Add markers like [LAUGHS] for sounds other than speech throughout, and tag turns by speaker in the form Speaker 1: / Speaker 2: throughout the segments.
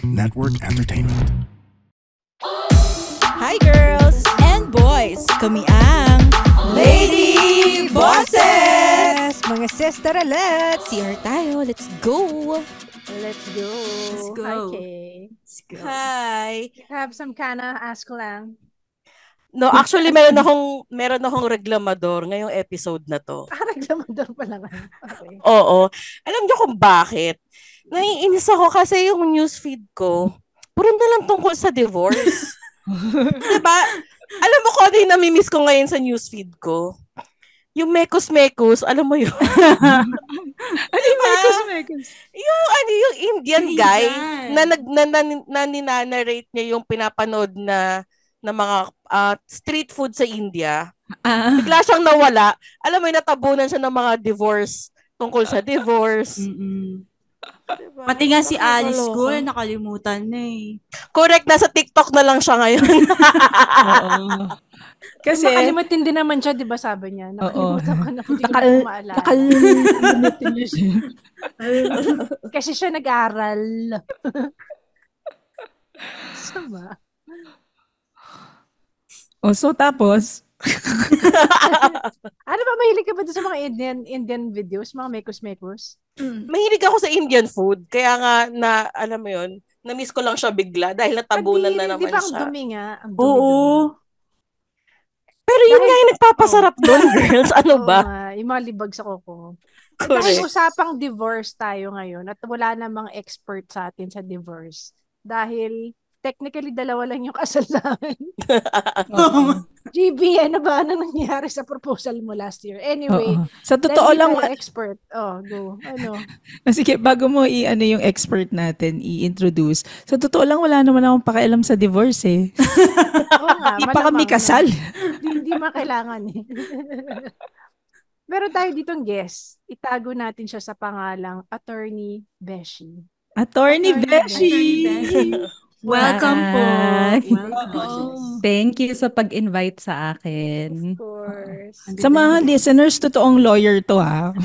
Speaker 1: Network Entertainment.
Speaker 2: Hi girls and boys! Kami ang Lady
Speaker 3: Bosses! Mga sister let's! CR tayo, let's go!
Speaker 4: Let's go! Let's go! Hi, Let's go. Hi! Have some kana, ask lang.
Speaker 1: No, actually meron akong meron akong reklamador ngayong episode na to. Ah,
Speaker 4: reklamador pa lang.
Speaker 1: Okay. Oo. Alam niyo kung bakit? naiinis ako kasi yung news feed ko, puro na lang tungkol sa divorce. [LAUGHS] diba? Alam mo ko, ano yung namimiss ko ngayon sa news feed ko? Yung mekos-mekos, alam mo yun? [LAUGHS] ano yung diba? mekos-mekos? Yung, ano, yung Indian guy na, nag, na, na, na ninanarrate niya yung pinapanood na na mga uh, street food sa India. Uh, Bigla siyang nawala. Alam mo, natabunan siya ng mga divorce tungkol sa divorce. Uh, uh, Diba? Pati nga si Alice Go,
Speaker 5: nakalimutan na eh.
Speaker 1: Correct, nasa TikTok na lang siya ngayon. [LAUGHS] Oo.
Speaker 4: Kasi nakalimutan din naman siya, 'di ba sabi niya? Nakalimutan ko na hindi [LAUGHS] Kasi siya nag-aral. Sama. [LAUGHS]
Speaker 2: O, oh, so tapos,
Speaker 4: ano ba, mahilig ka ba sa mga Indian Indian videos, mga makers makers? Mm.
Speaker 1: [CLEARS THROAT] Mahilig ako sa Indian food. Kaya nga, na, alam mo yun, na-miss ko lang siya bigla [LAUGHS] dahil natabunan na naman di ba ang siya. dumi
Speaker 4: nga? Ang dumi, Oo. Dumi. Pero yun dahil, nga yung nagpapasarap oh. doon, [LAUGHS] girls. Ano oh, ba? Uh, yung mga libag sa koko. Correct. Dahil usapang divorce tayo ngayon at wala namang expert sa atin sa divorce. Dahil technically dalawa lang yung kasal [LAUGHS] namin. uh [LAUGHS] um, GB, ano ba? Ano nangyari sa proposal mo last year? Anyway, sa totoo lang expert. Oh, go. Ano? [LAUGHS]
Speaker 2: Oh, sige, bago mo i-ano yung expert natin, i-introduce. Sa totoo lang wala naman akong pakialam sa divorce eh.
Speaker 4: Oo nga, pa kami kasal. Hindi, makailangan eh. Pero tayo ditong guest. Itago natin siya sa pangalang Attorney Beshi.
Speaker 2: Attorney, Attorney Beshi! Beshi. Welcome po. Welcome. Thank you sa
Speaker 3: pag-invite sa akin. Of course.
Speaker 2: Sa mga listeners, totoong lawyer to ha.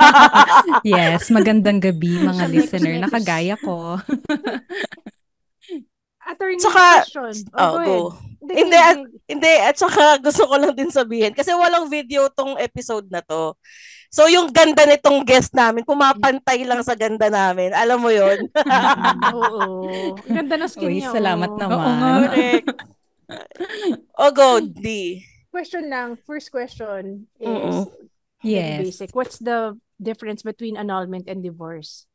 Speaker 3: [LAUGHS]
Speaker 2: yes, magandang gabi mga listener.
Speaker 3: Nakagaya ko.
Speaker 1: [LAUGHS] Attorney saka, question. Oh, oh go. Hindi, hindi, at, hindi, at saka gusto ko lang din sabihin, kasi walang video tong episode na to. So yung ganda nitong guest namin, pumapantay lang sa ganda namin. Alam mo yon [LAUGHS] Oo. Ganda na skin Uy, niya. salamat oo. Oh. naman. Oo, correct.
Speaker 4: o go, D. Question lang. First question is, Mm-mm. yes. basic. What's the difference between annulment and divorce?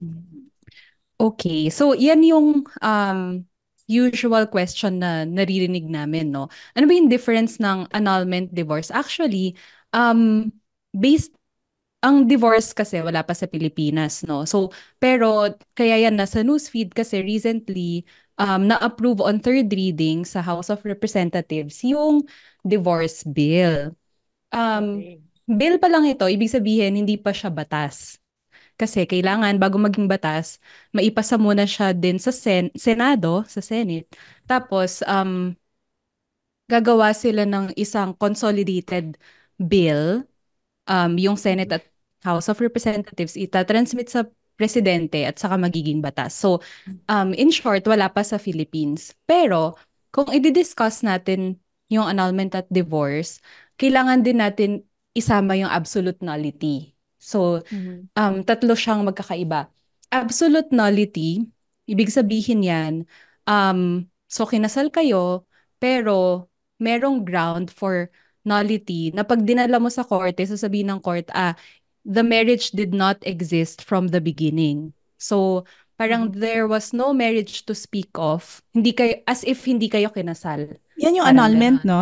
Speaker 3: Okay. So yan yung um, usual question na naririnig namin, no? Ano ba yung difference ng annulment divorce? Actually, um, based ang divorce kasi wala pa sa Pilipinas, no? So, pero kaya yan nasa newsfeed kasi recently um, na-approve on third reading sa House of Representatives yung divorce bill. Um, Bill pa lang ito, ibig sabihin hindi pa siya batas. Kasi kailangan bago maging batas, maipasa muna siya din sa sen- Senado, sa Senate. Tapos um, gagawa sila ng isang consolidated bill um, yung Senate at House of Representatives, itatransmit sa presidente at saka magiging batas. So, um, in short, wala pa sa Philippines. Pero, kung i-discuss natin yung annulment at divorce, kailangan din natin isama yung absolute nullity. So, mm-hmm. um, tatlo siyang magkakaiba. Absolute nullity, ibig sabihin yan, um, so kinasal kayo, pero merong ground for nullity na pag dinala mo sa korte, sasabihin ng court, ah, the marriage did not exist from the beginning. So, parang mm-hmm. there was no marriage to speak of. Hindi kayo, as if hindi kayo kinasal. Yan yung parang annulment, ganun. no?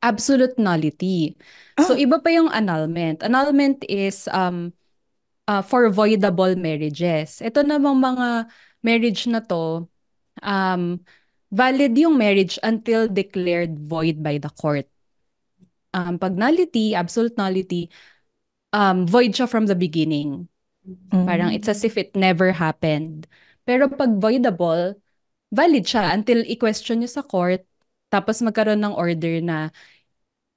Speaker 3: Absolute nullity. Oh. So, ah. iba pa yung annulment. Annulment is um, uh, for voidable marriages. Ito namang mga marriage na to, um, valid yung marriage until declared void by the court. Um, pag nullity, absolute nullity, um, void siya from the beginning.
Speaker 1: Mm-hmm. Parang it's as
Speaker 3: if it never happened. Pero pag voidable, valid siya until i-question nyo sa court, tapos magkaroon ng order na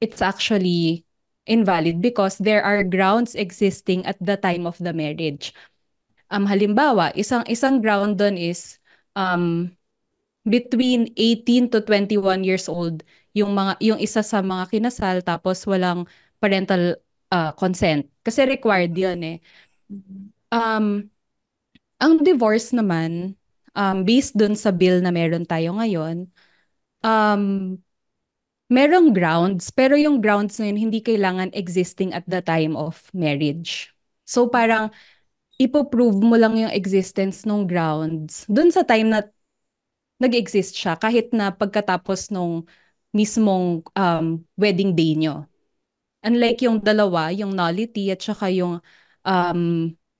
Speaker 3: it's actually invalid because there are grounds existing at the time of the marriage. Um, halimbawa, isang isang ground doon is um, between 18 to 21 years old yung mga yung isa sa mga kinasal tapos walang parental uh, consent. Kasi required yun eh. Um, ang divorce naman, um, based dun sa bill na meron tayo ngayon, um, merong grounds, pero yung grounds na yun hindi kailangan existing at the time of marriage. So parang ipoprove mo lang yung existence ng grounds dun sa time na nag-exist siya kahit na pagkatapos nung mismong um, wedding day nyo. Unlike yung dalawa, yung nullity at saka yung um,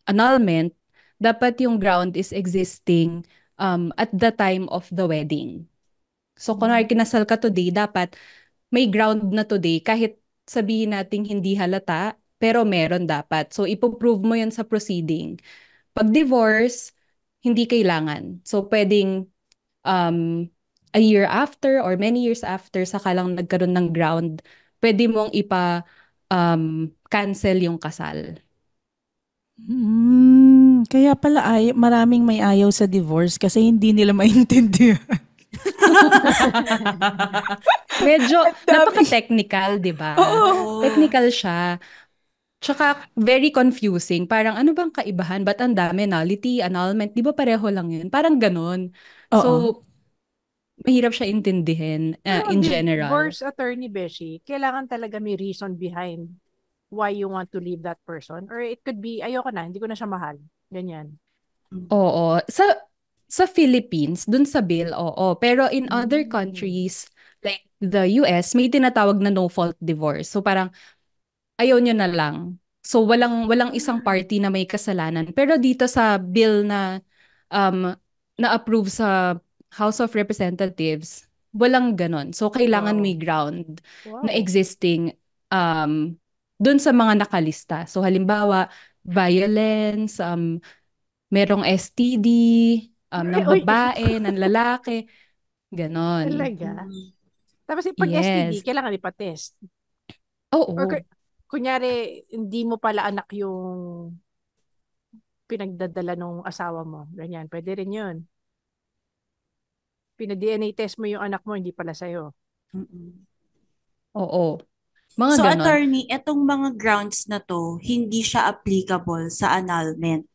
Speaker 3: annulment, dapat yung ground is existing um, at the time of the wedding. So, kunwari hmm. kinasal ka today, dapat may ground na today kahit sabihin nating hindi halata, pero meron dapat. So, ipoprove mo yan sa proceeding. Pag divorce, hindi kailangan. So, pwedeng um, a year after or many years after, saka lang nagkaroon ng ground pwede mong ipa um, cancel yung kasal.
Speaker 2: Hmm, kaya pala ay maraming may ayaw sa divorce kasi hindi nila [LAUGHS] maintindihan.
Speaker 3: Medyo napaka-technical, 'di ba? Technical siya. Tsaka very confusing. Parang ano bang kaibahan? Ba't ang dami nullity, annulment? Di ba pareho lang yun? Parang ganun. Oo. So, mahirap siya intindihin uh, in general. Divorce
Speaker 4: attorney, Beshi, kailangan talaga may reason behind why you want to leave that person. Or it could be, ayoko na, hindi ko na siya mahal. Ganyan.
Speaker 3: Oo. Sa, sa Philippines, dun sa bill, oo. Pero in hmm. other countries, like the US, may tinatawag na no-fault divorce. So parang, ayaw nyo na lang. So walang walang isang hmm. party na may kasalanan. Pero dito sa bill na um na approve sa House of Representatives, walang ganon. So, kailangan wow. may ground wow. na existing um, dun sa mga nakalista. So, halimbawa, violence, um, merong STD, um, ng babae, [LAUGHS] ng lalaki, ganon. Talaga?
Speaker 4: Tapos, pag yes. STD, kailangan ipatest. Oo. Or, kunyari, hindi mo pala anak yung pinagdadala nung asawa mo. Ganyan, pwede rin yun pina-DNA test mo yung anak mo, hindi pala sa'yo.
Speaker 3: Mm-mm. Oo. Mga so, ganon. attorney,
Speaker 5: itong mga grounds na to, hindi siya applicable sa annulment.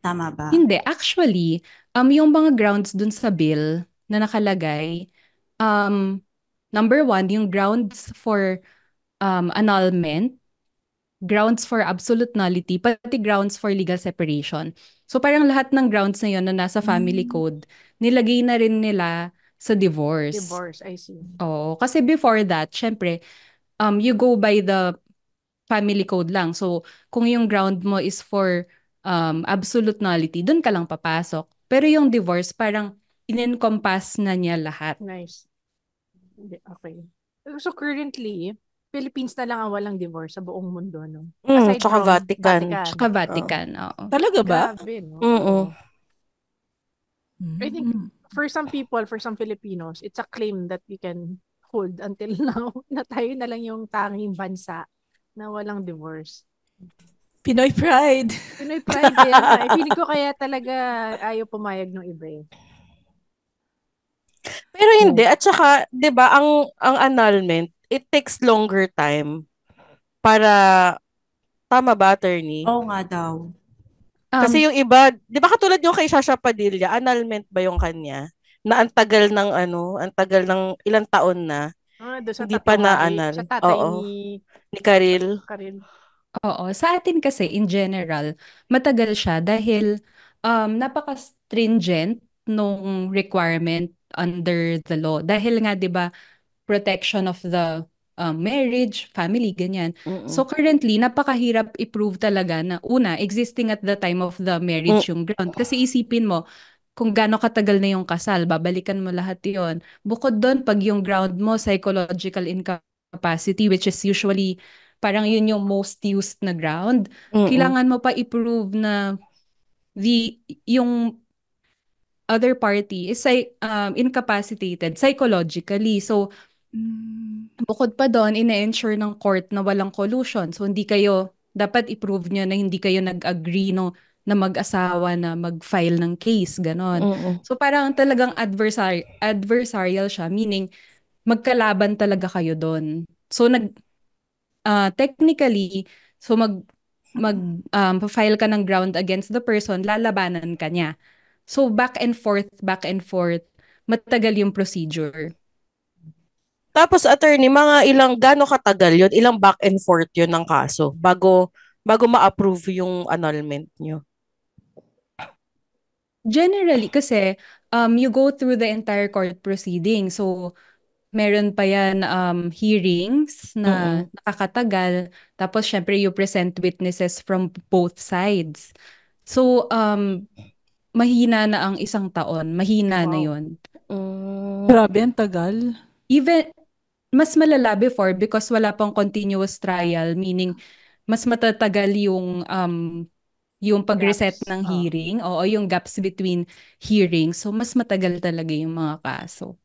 Speaker 5: Tama ba? Hindi.
Speaker 3: Actually, um, yung mga grounds dun sa bill na nakalagay, um, number one, yung grounds for um, annulment, grounds for absolute nullity, pati grounds for legal separation. So parang lahat ng grounds na yon na nasa family mm. code, nilagay na rin nila sa divorce. Divorce, I see. Oo, kasi before that, syempre, um, you go by the family code lang. So kung yung ground mo is for um, absolute nullity, doon ka lang papasok. Pero yung divorce, parang in-encompass na niya lahat. Nice. Okay.
Speaker 4: So currently, Philippines na lang ang walang divorce sa buong mundo, no?
Speaker 3: Mm,
Speaker 1: Aside tsaka from Vatican. Vatican. Tsaka Vatican, oo. Oh. Talaga ba? Grabe, no? Oo.
Speaker 4: I think mm. for some people, for some Filipinos, it's a claim that we can hold until [LAUGHS] now na tayo na lang yung tanging bansa na walang divorce. Pinoy pride. Pinoy pride din. Pili ah, eh, ko kaya talaga ayaw pumayag ng iba eh.
Speaker 1: Pero hindi. Hmm. At saka, di ba, ang, ang annulment, it takes longer time para tama ba attorney? Oo nga daw. Um, Kasi yung iba, 'di ba katulad yung kay Sasha Padilla, annulment ba yung kanya? Na ang tagal ng ano, ang tagal ng ilang taon na. Ah, hindi pa na annul Oo. ni ni Karil.
Speaker 4: Karil.
Speaker 3: Oo, sa atin kasi in general, matagal siya dahil um napaka-stringent nung requirement under the law. Dahil nga 'di ba, protection of the um, marriage, family, ganyan. Mm-mm. So currently, napakahirap i-prove talaga na una, existing at the time of the marriage Mm-mm. yung ground. Kasi isipin mo, kung gaano katagal na yung kasal, babalikan mo lahat yon Bukod doon, pag yung ground mo, psychological incapacity, which is usually parang yun yung most used na ground, Mm-mm. kailangan mo pa i-prove na the, yung other party is um, incapacitated psychologically. So, Hmm. Bukod pa doon, ine-ensure ng court na walang collusion. So hindi kayo, dapat i-prove nyo na hindi kayo nag-agree no, na mag-asawa na mag-file ng case, ganon. Oo. So parang talagang adversary, adversarial siya, meaning magkalaban talaga kayo doon. So nag uh, technically, so mag mag um, file ka ng ground against the person, lalabanan kanya. So back and forth, back and forth, matagal yung procedure.
Speaker 1: Tapos attorney, mga ilang gaano katagal 'yon? Ilang back and forth 'yon ng kaso bago bago ma-approve yung annulment niyo?
Speaker 3: Generally kasi um you go through the entire court proceeding. So meron pa yan um, hearings na mm-hmm. nakakatagal. Tapos, syempre, you present witnesses from both sides. So, um, mahina na ang isang taon. Mahina wow. na yon Uh, Grabe, ang tagal. Even, mas malala before because wala pang continuous trial, meaning mas matatagal yung um, yung pag-reset gaps. ng oh. hearing, oo, yung gaps between hearing. So, mas matagal talaga yung mga kaso.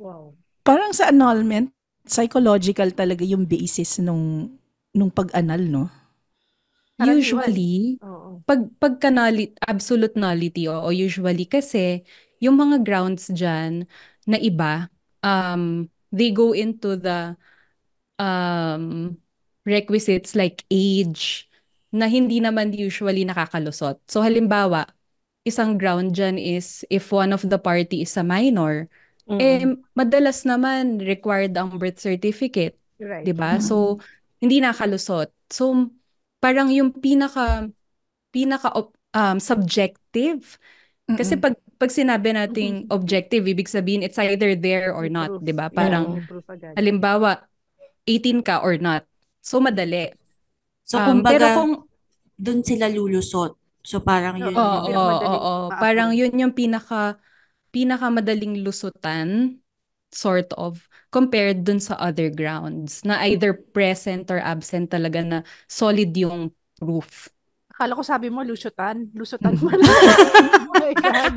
Speaker 4: Wow.
Speaker 2: Parang sa annulment, psychological talaga yung basis nung nung pag-anal, no? Usually,
Speaker 3: oh. pag pagka absolute nullity, oo, usually kasi yung mga grounds diyan na iba, um, they go into the um, requisites like age na hindi naman usually nakakalusot. So halimbawa, isang ground dyan is if one of the party is a minor, mm. eh madalas naman required ang birth certificate. Right. 'Di ba? Mm. So hindi nakakalusot. So parang yung pinaka pinaka um, subjective kasi pag pag sinabi nating mm-hmm. objective, ibig sabihin it's either there or not, 'di ba? Parang yeah. halimbawa 18 ka or not. So madali. So um, kumbaga, pero kung doon sila lulusot. So parang yun. Oo, oh, oo, oh, oo, oh, oh. parang yun yung pinaka pinakamadaling lusutan sort of compared dun sa other grounds na either present or absent talaga na solid yung proof.
Speaker 4: Kala ko sabi mo, lusutan. Lusutan [LAUGHS] mo na. oh my God.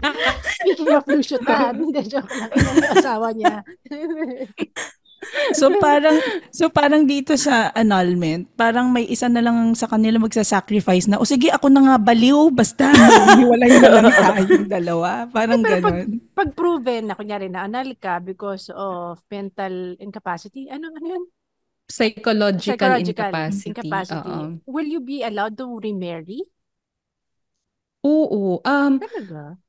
Speaker 3: Speaking of lusutan,
Speaker 4: hindi, [LAUGHS] [LAUGHS] joke lang. Ilan yung asawa
Speaker 5: niya.
Speaker 2: so parang so parang dito sa annulment, parang may isa na lang sa kanila magsa-sacrifice na, o sige ako na nga baliw basta
Speaker 3: hiwalay na lang tayong dalawa, parang eh, ganoon.
Speaker 4: Pag, pag proven na kunyari na annul ka because of mental incapacity, ano ano yun?
Speaker 3: psychological, psychological incapacity. incapacity. Uh-oh.
Speaker 4: Will you be allowed to remarry?
Speaker 3: Oo. Um,
Speaker 4: Talaga?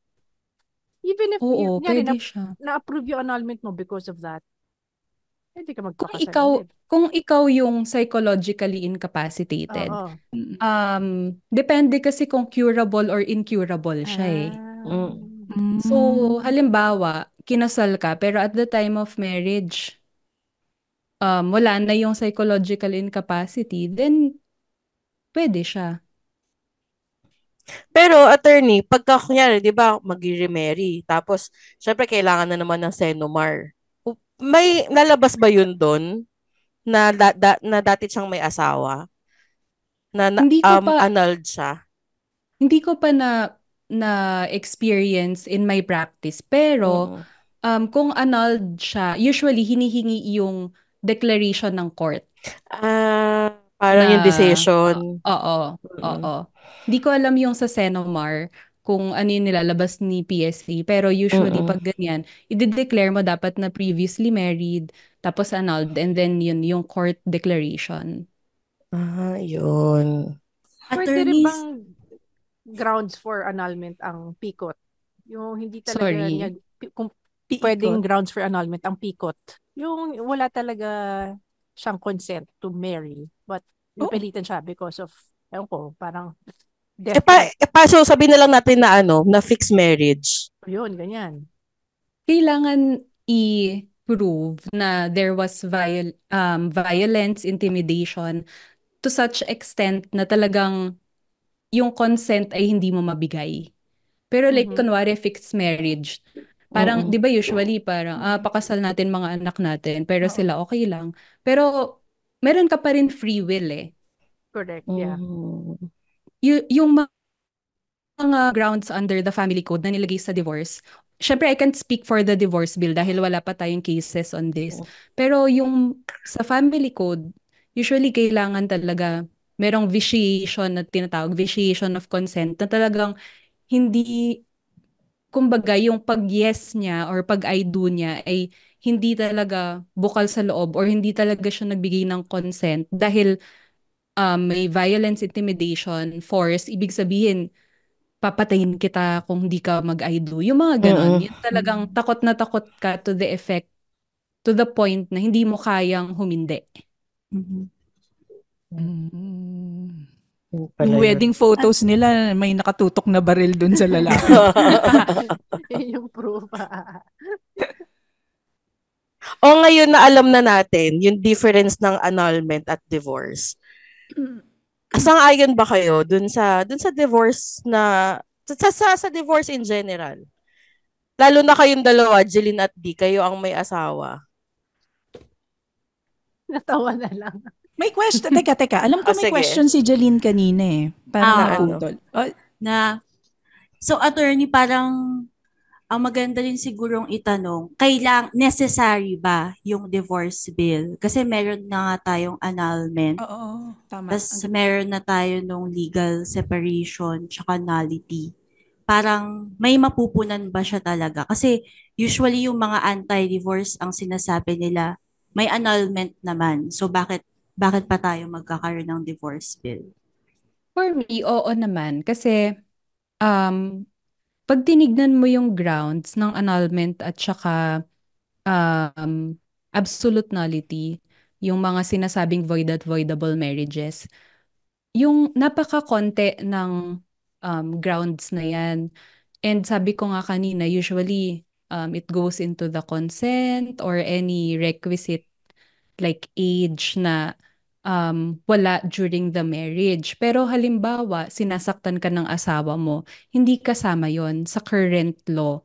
Speaker 4: Even if oo, you, pwede na, siya. na-approve yung annulment mo because of that, hindi ka magpakasal. Kung ikaw,
Speaker 3: kung ikaw yung psychologically incapacitated, Oo. um, depende kasi kung curable or incurable siya eh. Ah. Mm. So, mm. halimbawa, kinasal ka, pero at the time of marriage, um, wala na yung psychological incapacity, then pwede siya.
Speaker 1: Pero attorney, pagka kunyari, 'di ba, magi-remarry, tapos syempre kailangan na naman ng senomar. May nalabas ba 'yun doon na, da, da, na dati siyang may asawa? Na, na hindi ko um, pa, annulled siya?
Speaker 3: Hindi ko pa na na experience in my practice pero mm. um kung annulled siya, usually hinihingi yung declaration ng court. Ah, uh,
Speaker 1: parang na, yung decision.
Speaker 3: Oo, oo. Hindi ko alam yung sa Senomar kung ano yung nilalabas ni PSC. Pero usually, Mm-mm. pag ganyan, i-declare mo dapat na previously married, tapos annulled, and then yun, yung court declaration.
Speaker 1: Ah, yun. Pwede rin bang
Speaker 4: grounds for annulment ang PICOT? Yung hindi talaga Sorry. niya, kung e pwedeng grounds for annulment ang PICOT yung wala talaga siyang consent to marry but oh. napilitan oh. siya because of ayun ko parang
Speaker 1: death. E pa, e pa so sabihin na lang natin na ano na fixed marriage
Speaker 3: yun ganyan
Speaker 1: kailangan
Speaker 3: i-prove na there was viol- um, violence intimidation to such extent na talagang yung consent ay hindi mo mabigay pero like mm-hmm. kunwari fixed marriage Parang, di ba usually, parang, ah, pakasal natin mga anak natin, pero sila okay lang. Pero, meron ka pa rin free will eh. Correct, yeah. Oh. Y- yung mga, mga grounds under the family code na nilagay sa divorce, syempre I can't speak for the divorce bill dahil wala pa tayong cases on this. Pero yung sa family code, usually kailangan talaga merong vitiation na tinatawag, vitiation of consent na talagang hindi kumbaga yung pag-yes niya or pag-I do niya ay hindi talaga bukal sa loob or hindi talaga siya nagbigay ng consent dahil um, may violence, intimidation, force, ibig sabihin, papatayin kita kung hindi ka mag-I do. Yung mga ganon, uh-uh. yun talagang takot na takot ka to the effect, to the point na hindi mo kayang humindi. Mm-hmm.
Speaker 2: Mm-hmm. Yung wedding photos ah. nila, may
Speaker 3: nakatutok na baril
Speaker 1: dun sa lalaki. [LAUGHS] yung proof. o ngayon na alam na natin yung difference ng annulment at divorce. Asang mm. ayon ba kayo dun sa dun sa divorce na sa, sa, sa divorce in general? Lalo na kayong dalawa, Jeline at Di, kayo ang may asawa.
Speaker 5: Natawa na lang. May question. Teka, teka. Alam ko oh, may
Speaker 2: sige. question si Jeline kanina eh. Parang ah, ano? naputol.
Speaker 5: Ano? Oh. Na, so attorney, parang ang maganda rin sigurong itanong, kailang necessary ba yung divorce bill? Kasi meron na nga tayong annulment. Oo, tama. Tapos okay. meron na tayo nung legal separation tsaka nullity. Parang may mapupunan ba siya talaga? Kasi usually yung mga anti-divorce ang sinasabi nila, may annulment naman. So bakit bakit pa tayo magkakaroon ng divorce bill?
Speaker 3: For me, oo naman. Kasi, um, pag tinignan mo yung grounds ng annulment at saka um, absolute nullity, yung mga sinasabing void at voidable marriages, yung napaka-konti ng um, grounds na yan. And sabi ko nga kanina, usually um, it goes into the consent or any requisite like age na um, wala during the marriage. Pero halimbawa, sinasaktan ka ng asawa mo, hindi kasama yon sa current law.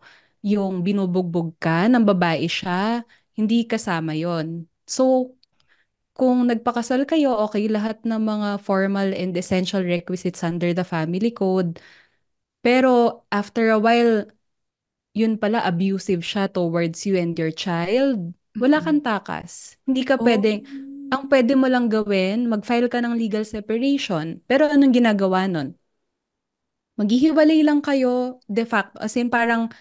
Speaker 3: Yung binubugbog ka ng babae siya, hindi kasama yon So, kung nagpakasal kayo, okay, lahat ng mga formal and essential requisites under the family code. Pero after a while, yun pala abusive siya towards you and your child. Wala kang takas. Hindi ka oh. pwedeng, ang pwede mo lang gawin, mag-file ka ng legal separation. Pero anong ginagawa nun? Maghihiwalay lang kayo, de facto. As in, parang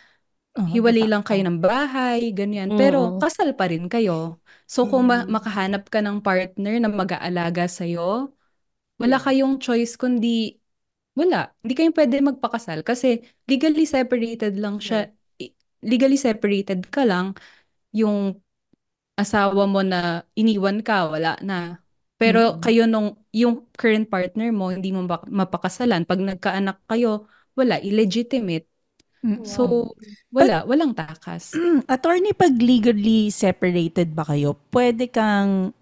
Speaker 3: uh-huh, hiwalay lang kayo ng bahay, ganyan. Uh-huh. Pero kasal pa rin kayo. So, kung uh-huh. ma- mm. makahanap ka ng partner na mag-aalaga sa'yo, wala kayong choice kundi wala. Hindi kayo pwede magpakasal kasi legally separated lang siya. Legally separated ka lang yung asawa mo na iniwan ka, wala na. Pero mm-hmm. kayo nung, yung current partner mo, hindi mo mapakasalan. Pag nagkaanak kayo, wala, illegitimate. Mm-hmm. So, wala, But, walang takas. [CLEARS THROAT] Attorney, pag legally
Speaker 2: separated ba kayo, pwede kang,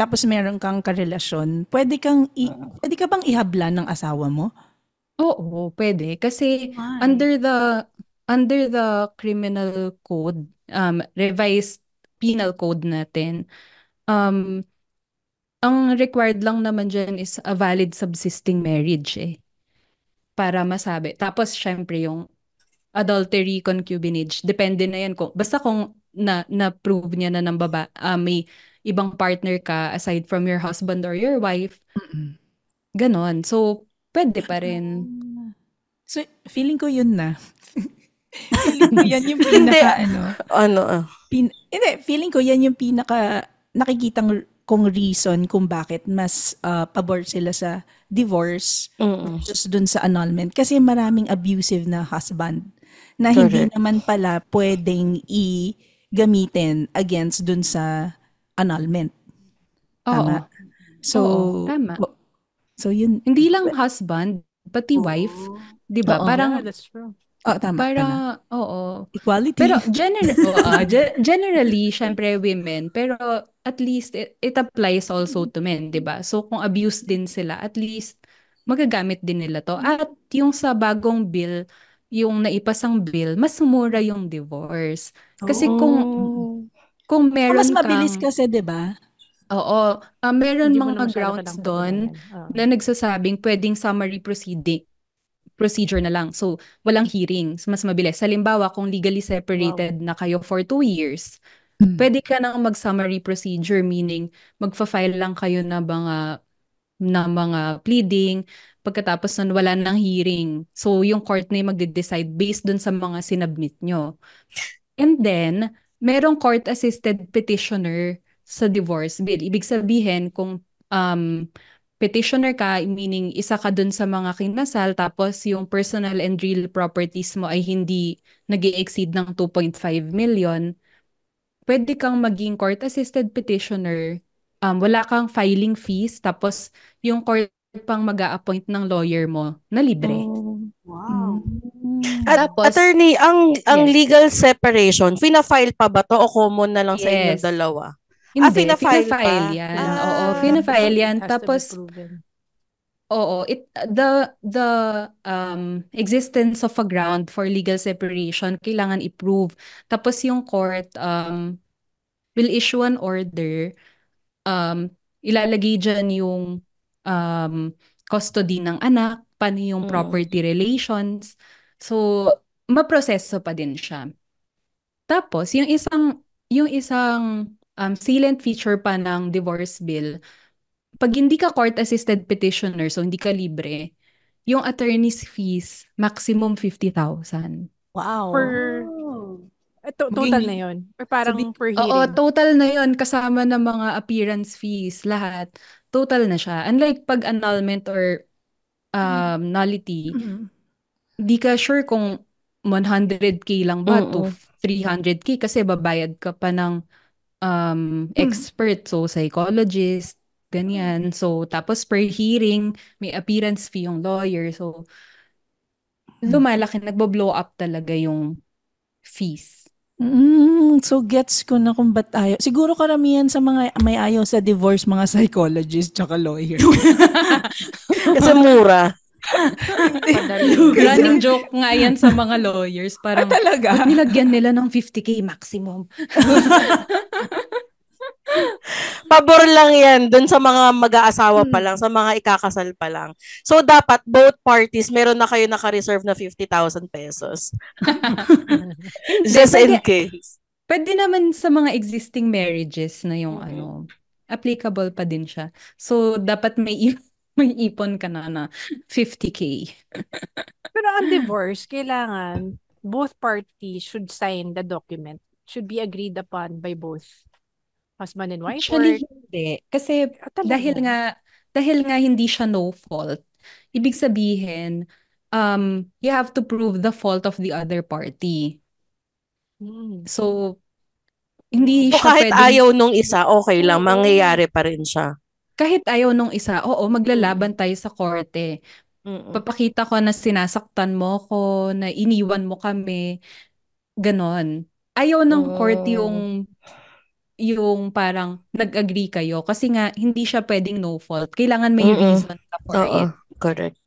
Speaker 2: tapos meron kang karelasyon,
Speaker 3: pwede kang, i, pwede ka bang ihabla ng asawa mo? Oo, pwede. Kasi Why? under the, under the criminal code, um, revised penal code natin. Um, ang required lang naman dyan is a valid subsisting marriage eh. Para masabi. Tapos syempre yung adultery, concubinage, depende na yan. Kung, basta kung na, na-prove niya na ng baba, uh, may ibang partner ka aside from your husband or your wife, mm ganon. So, pwede pa rin. So, feeling ko yun na
Speaker 1: feeling [LAUGHS] ko yan yung pinaka, ano, ano, ah.
Speaker 3: pin,
Speaker 2: hindi, feeling ko yan yung pinaka nakikitang kong reason kung bakit mas uh, pabor sila sa divorce mm just dun sa annulment. Kasi maraming abusive na husband na Correct. hindi naman pala pwedeng i-gamitin
Speaker 3: against dun sa annulment. Tama? Oo. So, Oo, tama. So, yun. Hindi lang husband, pati Oo. wife. Diba? Oo. Parang, yeah, that's true Oh, tama. Para, tama. oo. Equality. Pero gener- oh, uh, ah, ge- generally, syempre women, pero at least it, it applies also to men, 'di ba? So kung abuse din sila, at least magagamit din nila 'to. At yung sa bagong bill, yung naipasang bill, mas mura yung divorce. Kasi oh. kung kung ah, meron oh, mas mabilis kang,
Speaker 2: kasi, 'di ba?
Speaker 3: Oo. Uh, meron Hindi mga grounds doon oh. na nagsasabing pwedeng summary proceeding procedure na lang. So, walang hearing. Mas mabilis. Halimbawa, kung legally separated wow. na kayo for two years, mm-hmm. pwede ka nang mag-summary procedure, meaning magfa-file lang kayo na mga na mga pleading, pagkatapos nun wala nang hearing. So, yung court na yung magde-decide based dun sa mga sinubmit nyo. And then, merong court-assisted petitioner sa divorce bill. Ibig sabihin, kung um, petitioner ka, meaning isa ka dun sa mga kinasal, tapos yung personal and real properties mo ay hindi nag exceed ng 2.5 million, pwede kang maging court-assisted petitioner, um, wala kang filing fees, tapos yung court pang mag appoint ng lawyer mo na libre. Oh, wow.
Speaker 1: Mm. At, attorney, ang ang yes. legal separation, fina-file pa ba to o common na lang yes. sa inyo dalawa? Hindi, ah, fina-file, fina-file pa? yan. Ah,
Speaker 3: oo, fina-file yan. Tapos, Oo, it the the um existence of a ground for legal separation kailangan i-prove. Tapos yung court um will issue an order um ilalagay diyan yung um custody ng anak, paano yung mm. property relations. So maproseso pa din siya. Tapos yung isang yung isang um, silent feature pa ng divorce bill, pag hindi ka court-assisted petitioner, so hindi ka libre, yung attorney's fees, maximum 50,000. Wow. Per,
Speaker 4: oh. eh, to- total na yun? Or parang so, per hearing? Oo,
Speaker 3: total na yun. Kasama ng mga appearance fees, lahat. Total na siya. Unlike pag annulment or um, mm-hmm. nullity, mm-hmm. di ka sure kung 100k lang ba mm-hmm. to 300k kasi babayad ka pa ng um, hmm. expert. So, psychologist, ganyan. So, tapos per hearing, may appearance fee yung lawyer. So, hmm. lumalaki, nagbo-blow up talaga yung fees.
Speaker 2: Mm, so gets ko na kung bakit ayaw. Siguro karamihan sa mga may ayaw sa divorce, mga psychologist tsaka lawyer.
Speaker 1: [LAUGHS] Kasi mura. Running joke nga yan sa
Speaker 3: mga lawyers. Parang, ah, talaga?
Speaker 1: nilagyan nila ng 50k maximum? [LAUGHS] Pabor lang yan dun sa mga mag-aasawa pa lang, sa mga ikakasal pa lang. So, dapat both parties, meron na kayo naka-reserve na 50,000 pesos. [LAUGHS] Just in case.
Speaker 3: Pwede naman sa mga existing marriages na yung ano, applicable pa din siya. So, dapat may may ipon ka na na 50k.
Speaker 4: Pero ang [LAUGHS] divorce, kailangan both parties should sign the document. Should be agreed upon by both husband and wife. Actually, or...
Speaker 3: hindi. Kasi oh, dahil nga dahil nga hindi siya no fault, ibig sabihin, um, you have to prove the fault of the other
Speaker 1: party.
Speaker 3: Mm. So, hindi o siya kahit pwedeng... ayaw nung
Speaker 1: isa, okay lang, mangyayari pa rin siya
Speaker 3: kahit ayaw nung isa, oo, maglalaban mm. tayo sa korte. Papakita ko na sinasaktan mo ko, na iniwan mo kami, ganon. Ayaw ng oh. court yung yung parang nag-agree kayo kasi nga hindi siya pwedeng no fault. Kailangan may Mm-mm. reason
Speaker 1: ka for Oo, it. Correct.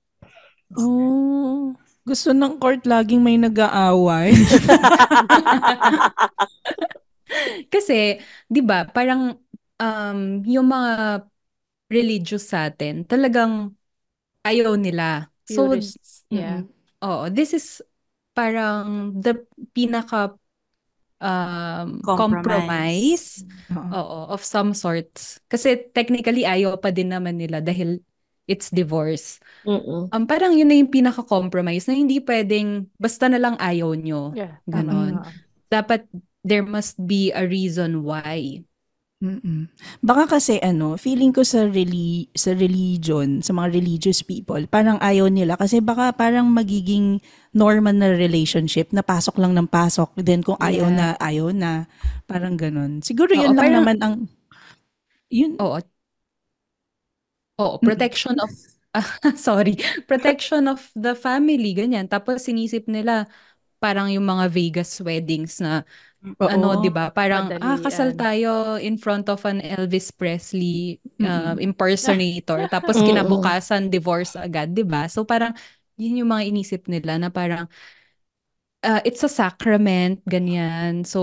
Speaker 3: Oh, gusto ng court laging may nag-aaway. [LAUGHS] kasi, 'di ba, parang um, yung mga religious sa atin, talagang ayaw nila. So, Purists, yeah. Mm, oo, this is parang the pinaka um, compromise, compromise uh-huh. oo, of some sorts. Kasi technically ayaw pa din naman nila dahil it's divorce. Uh-uh. Um, parang yun na yung pinaka-compromise na hindi pwedeng basta na lang ayaw nyo. Yeah. Ganon. Uh-huh. Dapat there must be a reason why.
Speaker 2: Mm. Baka kasi ano, feeling ko sa reli sa religion, sa mga religious people, parang ayaw nila kasi baka parang magiging normal na relationship na pasok lang ng pasok, then kung ayaw Yeah. na, ayaw na, parang ganun.
Speaker 3: Siguro Oo, 'yun lang parang naman ang yun. oo, oo, Mm. protection of [LAUGHS] sorry, protection of the family, ganyan. Tapos sinisip nila parang yung mga Vegas weddings na ano, Oo, ano, 'di ba? Parang madalian. ah kasal ano. tayo in front of an Elvis Presley uh, mm-hmm. impersonator [LAUGHS] tapos kinabukasan divorce agad, 'di ba? So parang yun yung mga inisip nila na parang uh, it's a sacrament ganyan. So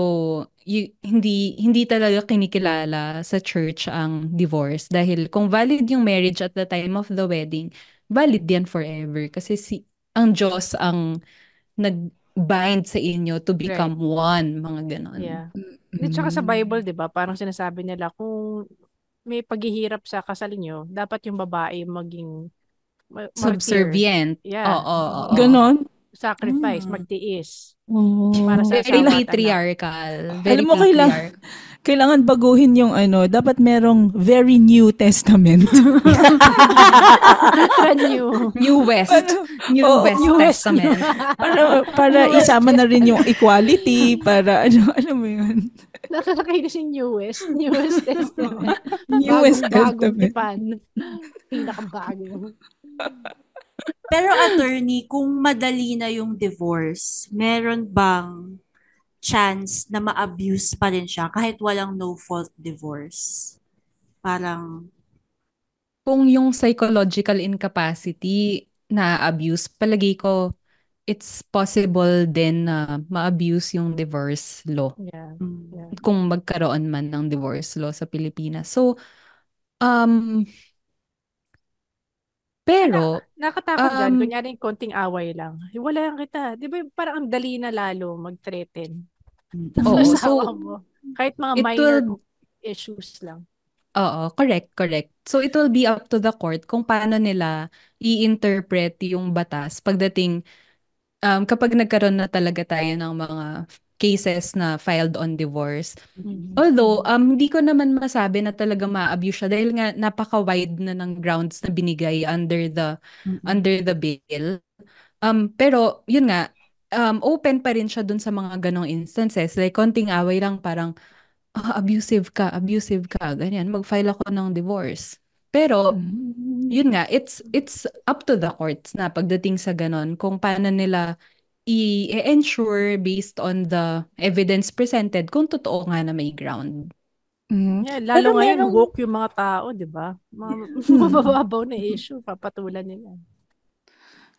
Speaker 3: y- hindi hindi talaga kinikilala sa church ang divorce dahil kung valid yung marriage at the time of the wedding, valid yan forever kasi si ang Diyos ang nag bind sa inyo to become right. one, mga ganon. Yeah. At saka sa
Speaker 4: Bible, di ba, parang sinasabi nila, kung may paghihirap sa kasal nyo, dapat yung babae maging ma- subservient. Yeah. Oo, oo, oo. Ganon? Sacrifice, mm. magtiis. Oh. Para sa Very patriarchal. Very Alam mo, kailangan,
Speaker 2: kailangan baguhin yung ano, dapat merong very New Testament. [LAUGHS] new. New West. New oh, West new Testament. West. [LAUGHS] para para new isama West. na rin yung equality, para ano, [LAUGHS]
Speaker 4: alam mo yun. Nakakainis
Speaker 5: yung newest, newest Testament. new West Testament. Bagong Pinakabago. Pero attorney, kung madali na yung divorce, meron bang chance na ma-abuse pa rin siya kahit walang no-fault divorce. Parang...
Speaker 3: Kung yung psychological incapacity na abuse, palagi ko it's possible din na ma-abuse yung divorce law. Yeah, mm. yeah. Kung magkaroon man ng divorce law sa Pilipinas. So, um, pero...
Speaker 4: Na, nakatakot um, dyan. Kunyari, konting away lang. Wala lang kita. Di ba parang ang dali na lalo mag-threaten? Oo, so, mo. Kahit mga minor will, issues lang.
Speaker 3: Oo, correct, correct. So it will be up to the court kung paano nila i-interpret yung batas pagdating um, kapag nagkaroon na talaga tayo ng mga cases na filed on divorce. Mm-hmm. Although, um, hindi ko naman masabi na talaga ma-abuse siya dahil nga napaka-wide na ng grounds na binigay under the mm-hmm. under the bill. Um, pero, yun nga, um, open pa rin siya dun sa mga ganong instances. Like, konting away lang parang, oh, abusive ka, abusive ka, ganyan. Mag-file ako ng divorce. Pero, oh. yun nga, it's, it's up to the courts na pagdating sa ganon kung paano nila i-ensure based on the evidence presented kung totoo nga na may ground.
Speaker 4: mm Yeah, lalo Pero ngayon, merong... woke yung mga tao, di ba? Hmm. [LAUGHS] Mabababaw na issue, papatulan nila.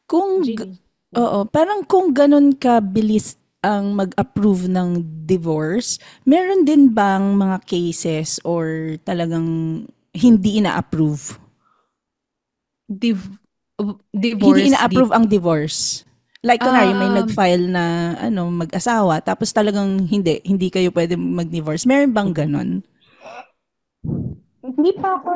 Speaker 2: Kung Genie. Oo, parang kung ganun ka bilis ang mag-approve ng divorce, meron din bang mga cases or talagang hindi ina-approve? Div-
Speaker 3: divorce. Hindi ina-approve di- ang
Speaker 2: divorce.
Speaker 3: Like kunwari um, may ah.
Speaker 2: nag-file na ano mag-asawa tapos talagang hindi hindi kayo pwede mag-divorce. Meron bang ganon?
Speaker 3: Hindi pa ako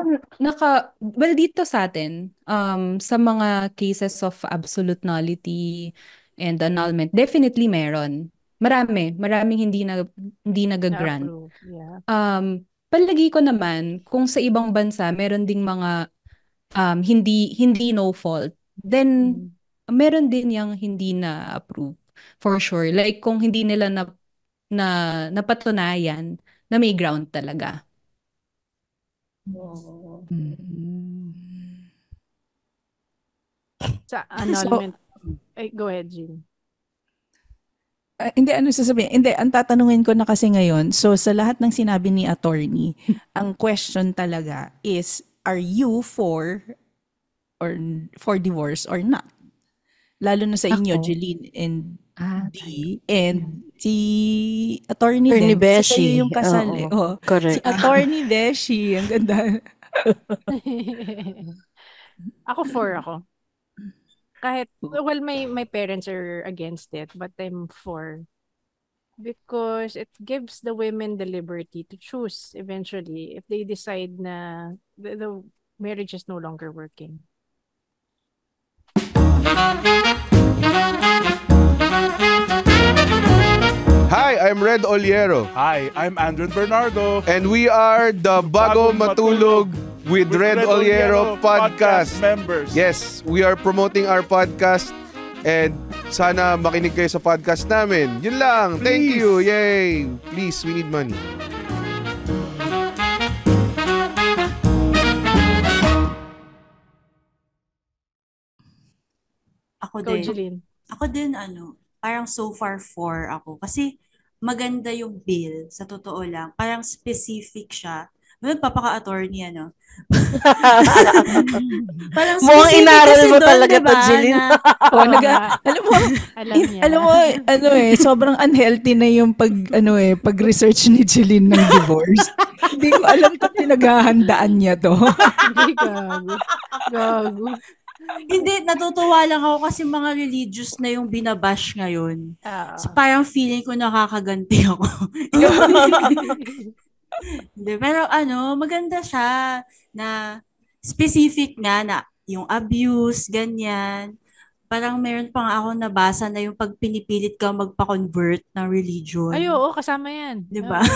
Speaker 3: naka well dito sa atin um sa mga cases of absolute nullity and annulment definitely meron. Marami, maraming hindi na hindi nagagrant. Yeah. Um palagi ko naman kung sa ibang bansa meron ding mga um hindi hindi no fault. Then mm. meron din yang hindi na approve for sure. Like kung hindi nila na na napatunayan na may ground talaga.
Speaker 5: Oo.
Speaker 3: Mm.
Speaker 4: Sa [LAUGHS] annulment. So, Ay, go ahead, Jean.
Speaker 2: Uh, hindi, ano sasabihin? Hindi, ang tatanungin ko na kasi ngayon, so sa lahat ng sinabi ni attorney, [LAUGHS] ang question talaga is, are you for or for divorce or not? Lalo na sa inyo, Ako. Jeline and ah, D, and si Attorney Attorney Beshi. Si yung kasal oh, eh. Oh. Correct. Si Attorney Beshi. Ang ganda. [LAUGHS]
Speaker 4: ako for ako. Kahit, well, my, my parents are against it, but I'm for. Because it gives the women the liberty to choose eventually if they decide na the, the marriage is no longer working.
Speaker 5: Hi, I'm Red Oliero. Hi, I'm Andrew Bernardo. And we are the Bago, Matulog, with, Red, Oliero, podcast. members. Yes, we are promoting our podcast and sana makinig kayo sa podcast namin. Yun lang. Please. Thank you. Yay. Please, we need money. Ako din. Ako din, ano, parang so far for ako. Kasi, maganda yung bill, sa totoo lang. Parang specific siya. Well, papaka-attorney, ano? [LAUGHS] parang Mukhang inaral mo talaga diba, to, Jilin. Na, [LAUGHS] oh, naga, [LAUGHS] alam mo, alam,
Speaker 2: niya. alam mo, ano eh, sobrang unhealthy na yung pag, ano eh, pag-research ni Jeline ng divorce. Hindi ko alam kung pinaghahandaan niya to. Hindi,
Speaker 5: gago. Gago. Hindi, natutuwa lang ako kasi mga religious na yung binabash ngayon. Uh, so, parang feeling ko nakakaganti ako. [LAUGHS] Hindi, pero ano, maganda siya na specific nga na yung abuse, ganyan. Parang meron pa nga ako nabasa na yung pag pinipilit ka magpa-convert ng religion. Ay,
Speaker 4: oo, kasama yan. Di ba? [LAUGHS]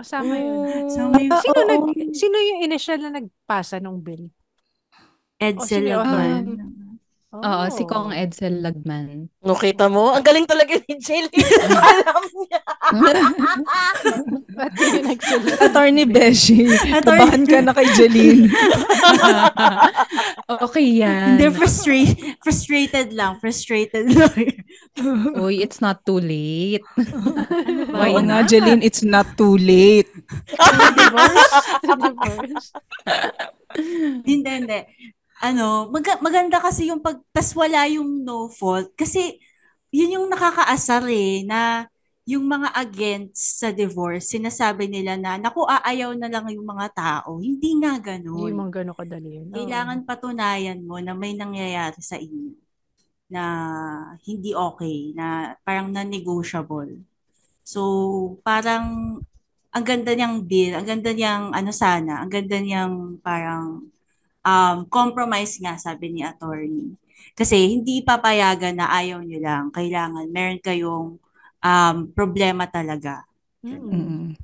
Speaker 4: Kasama yun. So, may, sino, nag,
Speaker 3: sino yung initial na nagpasa nung bill?
Speaker 1: Oh, Edsel oh, Lagman. Um,
Speaker 3: oh. Oo, si oh. Kong Edsel Lagman.
Speaker 1: Nakita mo? Ang galing talaga ni Jelly. [LAUGHS] Alam
Speaker 2: niya. Attorney Beshi. Tabahan ka na kay Jeline.
Speaker 5: [LAUGHS] okay yan. They're frustrated. Frustrated lang. Frustrated lang.
Speaker 3: [LAUGHS] Uy, it's not too late.
Speaker 5: ano ba? Oo nga, Jeline,
Speaker 3: it's not too late.
Speaker 5: divorce? Ano divorce? Ano hindi, hindi ano, mag- maganda kasi yung pag, tas wala yung no fault. Kasi, yun yung nakakaasar eh, na yung mga against sa divorce, sinasabi nila na, naku, aayaw na lang yung mga tao. Hindi nga ganun. Hindi mga ganun kadali. No. Kailangan patunayan mo na may nangyayari sa inyo na hindi okay, na parang non-negotiable. So, parang ang ganda niyang bill, ang ganda niyang ano sana, ang ganda niyang parang um, compromise nga, sabi ni attorney. Kasi hindi papayagan na ayaw nyo lang. Kailangan meron kayong um, problema talaga. mm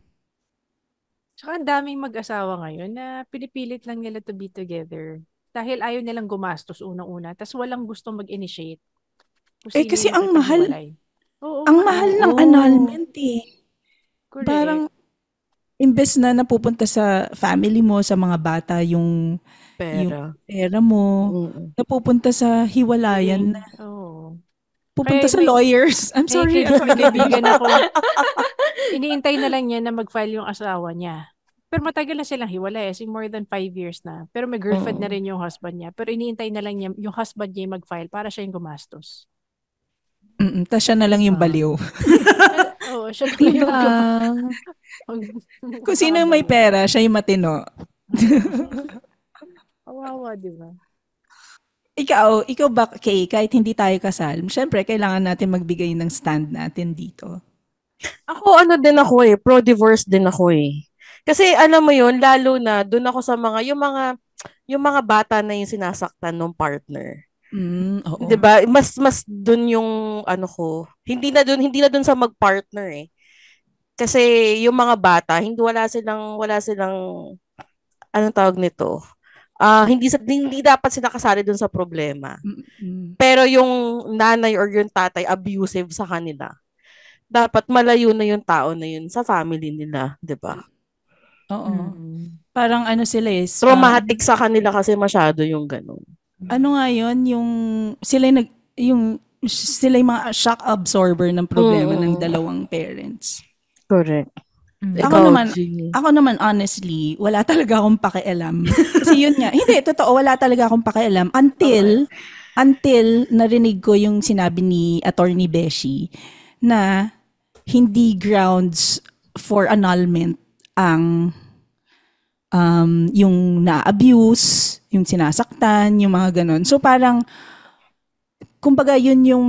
Speaker 4: Tsaka ang daming mag-asawa ngayon na pinipilit lang nila to be together. Dahil ayaw nilang gumastos unang-una. Tapos walang gusto mag-initiate. Eh kasi ang mahal. Oo, ang mahal ng oh. annulment eh. Correct. Parang
Speaker 2: imbes na napupunta sa family mo, sa mga bata yung
Speaker 4: Pera. Yung
Speaker 2: pera mo, mm. napupunta sa hiwalayan na. Oo. Oh. Pupunta Ay, sa may, lawyers. [LAUGHS] I'm sorry. May, may kaibigan ako.
Speaker 4: [LAUGHS] Iniintay na lang niya na mag-file yung asawa niya. Pero matagal na silang hiwalay. As in more than five years na. Pero may girlfriend oh. na rin yung husband niya. Pero iniintay na lang niya yung husband niya mag-file para siya yung gumastos.
Speaker 2: Mm-mm. Tapos siya na lang yung ah. baliw.
Speaker 4: [LAUGHS] Oo, oh, siya na lang yung diba? Kung sino
Speaker 2: may pera, siya yung matino.
Speaker 4: Kawawa, di ba?
Speaker 2: Ikaw, ikaw ba, Kay, kahit hindi tayo kasal, syempre, kailangan natin
Speaker 1: magbigay ng stand natin dito. Ako, ano din ako eh, pro-divorce din ako eh. Kasi alam mo yon lalo na doon ako sa mga, yung mga, yung mga bata na yung sinasaktan ng partner. Mm, oo. 'Di ba? Mas mas doon yung ano ko. Hindi na doon hindi na doon sa mag-partner eh. Kasi yung mga bata, hindi wala silang wala silang anong tawag nito? uh, hindi hindi dapat sila kasali doon sa problema. Mm-hmm. Pero yung nanay or yung tatay abusive sa kanila. Dapat malayo na yung tao na yun sa family nila, 'di ba? Oo. Mm-hmm. Parang ano sila is uh, eh, traumatic sa kanila kasi masyado yung ganun.
Speaker 2: Ano nga yun, yung sila yung, yung sila yung mga shock absorber ng problema Oo. ng dalawang parents.
Speaker 1: Correct. Mm. Ikaw, ako naman,
Speaker 2: Jean. ako naman honestly, wala [LAUGHS] talaga akong pakialam. Kasi yun nga, hindi, totoo, wala talaga akong pakialam until, okay. until narinig ko yung sinabi ni Attorney Beshi na hindi grounds for annulment ang um, yung na-abuse, yung sinasaktan, yung mga ganun. So parang, kumbaga yun yung,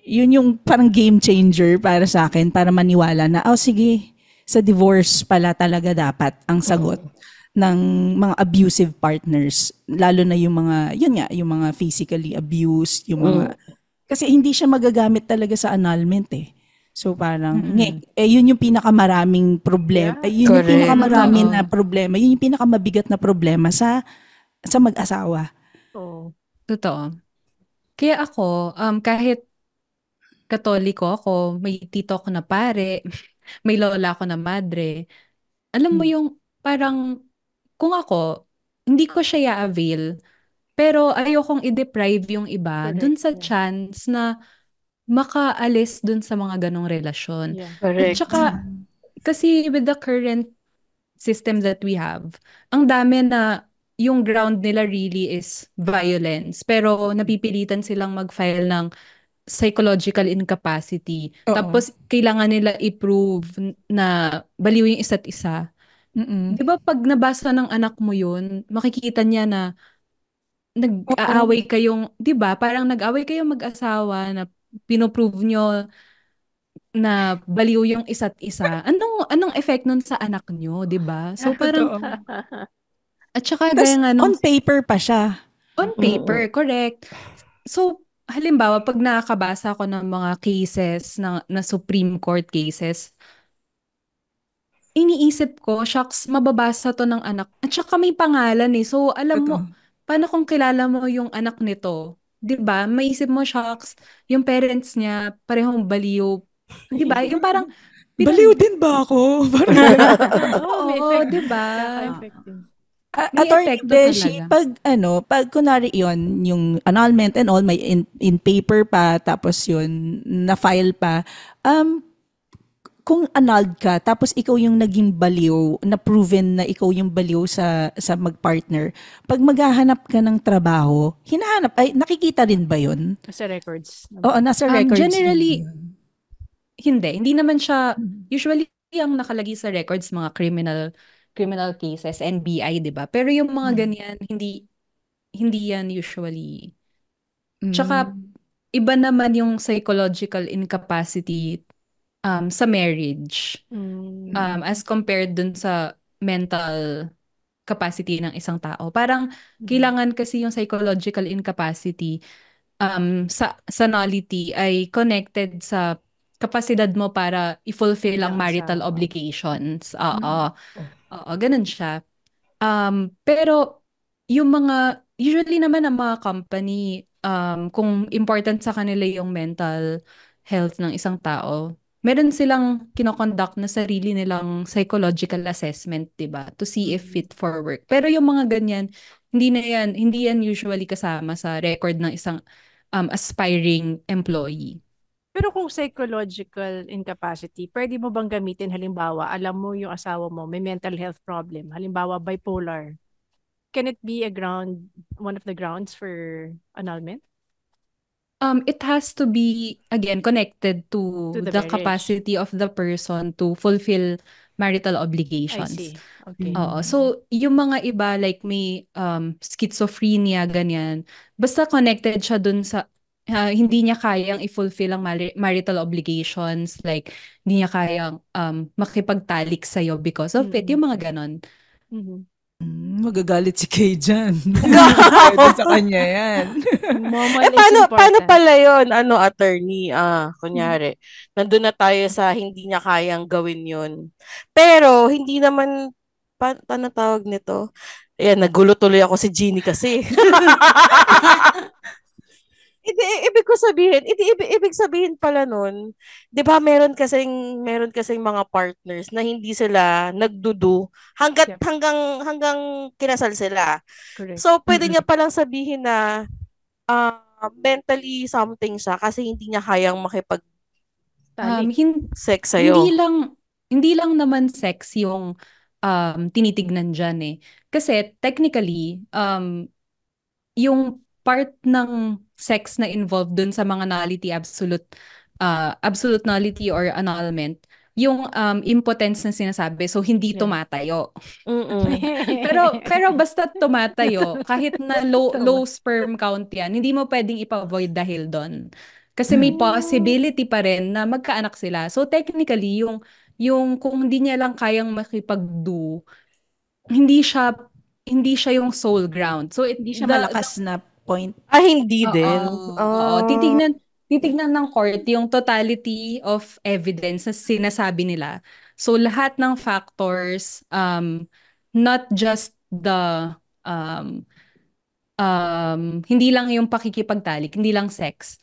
Speaker 2: yun yung parang game changer para sa akin, para maniwala na, oh sige, sa divorce pala talaga dapat ang sagot mm-hmm. ng mga abusive partners, lalo na yung mga, yun nga, yung mga physically abused, yung mga, mm-hmm. kasi hindi siya magagamit talaga sa annulment eh. So parang, mm-hmm. eh, yun yung pinakamaraming problema. Yeah, eh, yun correct. yung pinakamarami uh-huh. na problema. Yun yung pinakamabigat na problema sa sa mag-asawa.
Speaker 4: Oo. Oh.
Speaker 3: Totoo. Kaya ako, um, kahit katoliko ako, may tito ko na pare, may lola ako na madre. Alam mo hmm. yung parang kung ako, hindi ko siya i-avail. Pero ayokong i-deprive yung iba Correct. dun sa chance na makaalis dun sa mga ganong relasyon. Yeah. At saka, kasi with the current system that we have, ang dami na yung ground nila really is violence. Pero napipilitan silang mag-file ng psychological incapacity. Oo. Tapos kailangan nila i-prove na baliw yung isa't isa. mm 'Di ba pag nabasa ng anak mo 'yun, makikita niya na nag-aaway kayong, 'di ba? Parang nag-aaway kayong mag-asawa na pinoprove nyo na baliw yung isa't isa. Anong anong effect nun sa anak nyo, 'di ba? So [LAUGHS] parang At saka gaya nga nung, on
Speaker 2: paper pa siya.
Speaker 3: On paper, correct. So halimbawa, pag nakakabasa ako ng mga cases, na, na Supreme Court cases, iniisip ko, shucks, mababasa to ng anak. At saka may pangalan eh. So, alam mo, paano kung kilala mo yung anak nito? 'Di ba Maisip mo, shucks, yung parents niya, parehong baliw. 'Di ba Yung parang, [LAUGHS] Baliw din ba ako? [LAUGHS] [LAUGHS] Oo, may Oo, effect. effective A- attorney Beshi, pag ano,
Speaker 2: pag kunari yon yung annulment and all, may in, in paper pa, tapos yun, na-file pa, um, kung annulled ka, tapos ikaw yung naging baliw, na proven na ikaw yung baliw sa, sa magpartner, pag maghahanap ka ng trabaho, hinahanap, ay, nakikita rin ba yun?
Speaker 3: Nasa records. Oo, nasa um, records. Generally, hindi. Hindi naman siya, mm-hmm. usually ang nakalagay sa records, mga criminal criminal cases, NBI, 'di ba? Pero yung mga mm. ganyan hindi hindi yan usually. Mm. Tsaka hmm. iba naman yung psychological incapacity um sa marriage. Mm. Um as compared dun sa mental capacity ng isang tao. Parang hmm. kailangan kasi yung psychological incapacity um sa sanality ay connected sa kapasidad mo para i-fulfill ang marital siya. Ah. obligations. Oo. Mm-hmm. Oo, ganun siya. Um, pero yung mga usually naman ang mga company um kung important sa kanila yung mental health ng isang tao, meron silang kinoconduct na sarili nilang psychological assessment, 'di ba? To see if fit mm-hmm. for work. Pero yung mga ganyan, hindi na yan, hindi yan usually kasama sa record ng isang um, aspiring employee.
Speaker 4: Pero kung psychological incapacity, pwede mo bang gamitin halimbawa, alam mo yung asawa mo may mental health problem, halimbawa bipolar. Can it be a ground one of the grounds for annulment?
Speaker 3: Um it has to be again connected to, to the, the capacity of the person to fulfill marital obligations. I see. Okay. Oo. So, yung mga iba like may um schizophrenia ganyan, basta connected siya dun sa uh, hindi niya kayang i-fulfill ang marital obligations, like hindi niya kayang um, makipagtalik sa sa'yo because of mm-hmm. it, yung mm-hmm. mga ganon. Mm-hmm.
Speaker 2: Mm, magagalit si Kay dyan. [LAUGHS]
Speaker 1: sa kanya yan. eh, paano, paano pala yon ano, attorney? Ah, kunyari, mm nandun na tayo sa hindi niya kayang gawin yon Pero, hindi naman, pa, paano tawag nito? Ayan, nagulo tuloy ako si Jeannie kasi. [LAUGHS] Hindi, ibig ko sabihin, hindi, ibig, ibig sabihin pala nun, di ba meron kasing, meron kasing mga partners na hindi sila nagdudu hanggat, yep. hanggang, hanggang kinasal sila. Correct. So, pwede mm-hmm. niya palang sabihin na uh, mentally something siya kasi hindi niya hayang makipag um, hin- sex sa'yo. Hindi lang,
Speaker 3: hindi lang naman sex yung um, tinitignan dyan eh. Kasi technically, um, yung part ng sex na involved dun sa mga nullity absolute uh, absolute nullity or annulment yung um, impotence na sinasabi so hindi tumatayo.
Speaker 1: [LAUGHS] pero
Speaker 3: pero basta tumatayo kahit na [LAUGHS] low low sperm count yan, hindi mo pwedeng ipa avoid dahil doon. Kasi may hmm. possibility pa rin na magkaanak sila. So technically yung yung kung hindi niya lang kayang makipag-do, hindi siya hindi siya yung sole ground. So it, hindi siya the, malakas na point. Ah, hindi Uh-oh. din. Oo. Ah. Titignan, titignan ng court yung totality of evidence na sinasabi nila. So lahat ng factors um not just the um um hindi lang yung pakikipagtalik, hindi lang sex.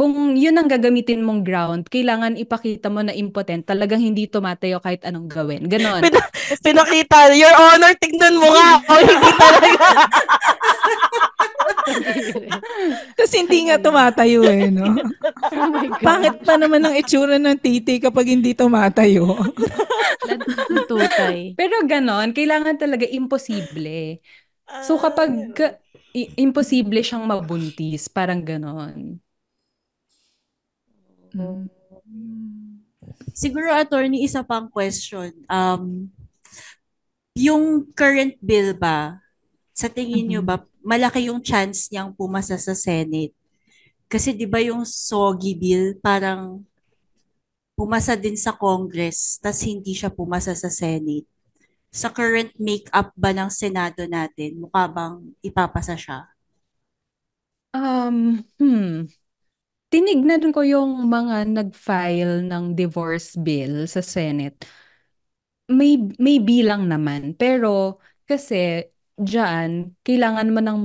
Speaker 3: Kung yun ang gagamitin mong ground, kailangan ipakita mo na impotent, talagang hindi tumatayo kahit anong gawin. Ganon. Pin-
Speaker 1: pinakita, Your Honor, tignan mo nga. Oh, hindi talaga. [LAUGHS]
Speaker 2: Tapos hindi nga tumatayo eh, no?
Speaker 5: [LAUGHS] oh Pangit
Speaker 2: pa naman ang itsura ng titi kapag hindi tumatayo.
Speaker 3: Tutay. Pero ganon, kailangan talaga imposible. So ah. kapag i- imposible siyang mabuntis, parang ganon. Hmm. Siguro, attorney,
Speaker 5: isa pang question. Um, yung current bill ba, sa tingin niyo mm-hmm. ba, malaki yung chance niyang pumasa sa Senate? Kasi di ba yung SOGI bill, parang pumasa din sa Congress, tas hindi siya pumasa sa Senate. Sa current makeup ba ng Senado natin, mukha bang ipapasa siya?
Speaker 3: Um, hmm. Tinignan ko yung mga nag-file ng divorce bill sa Senate. May, may bilang naman. Pero kasi dyan, kailangan mo ng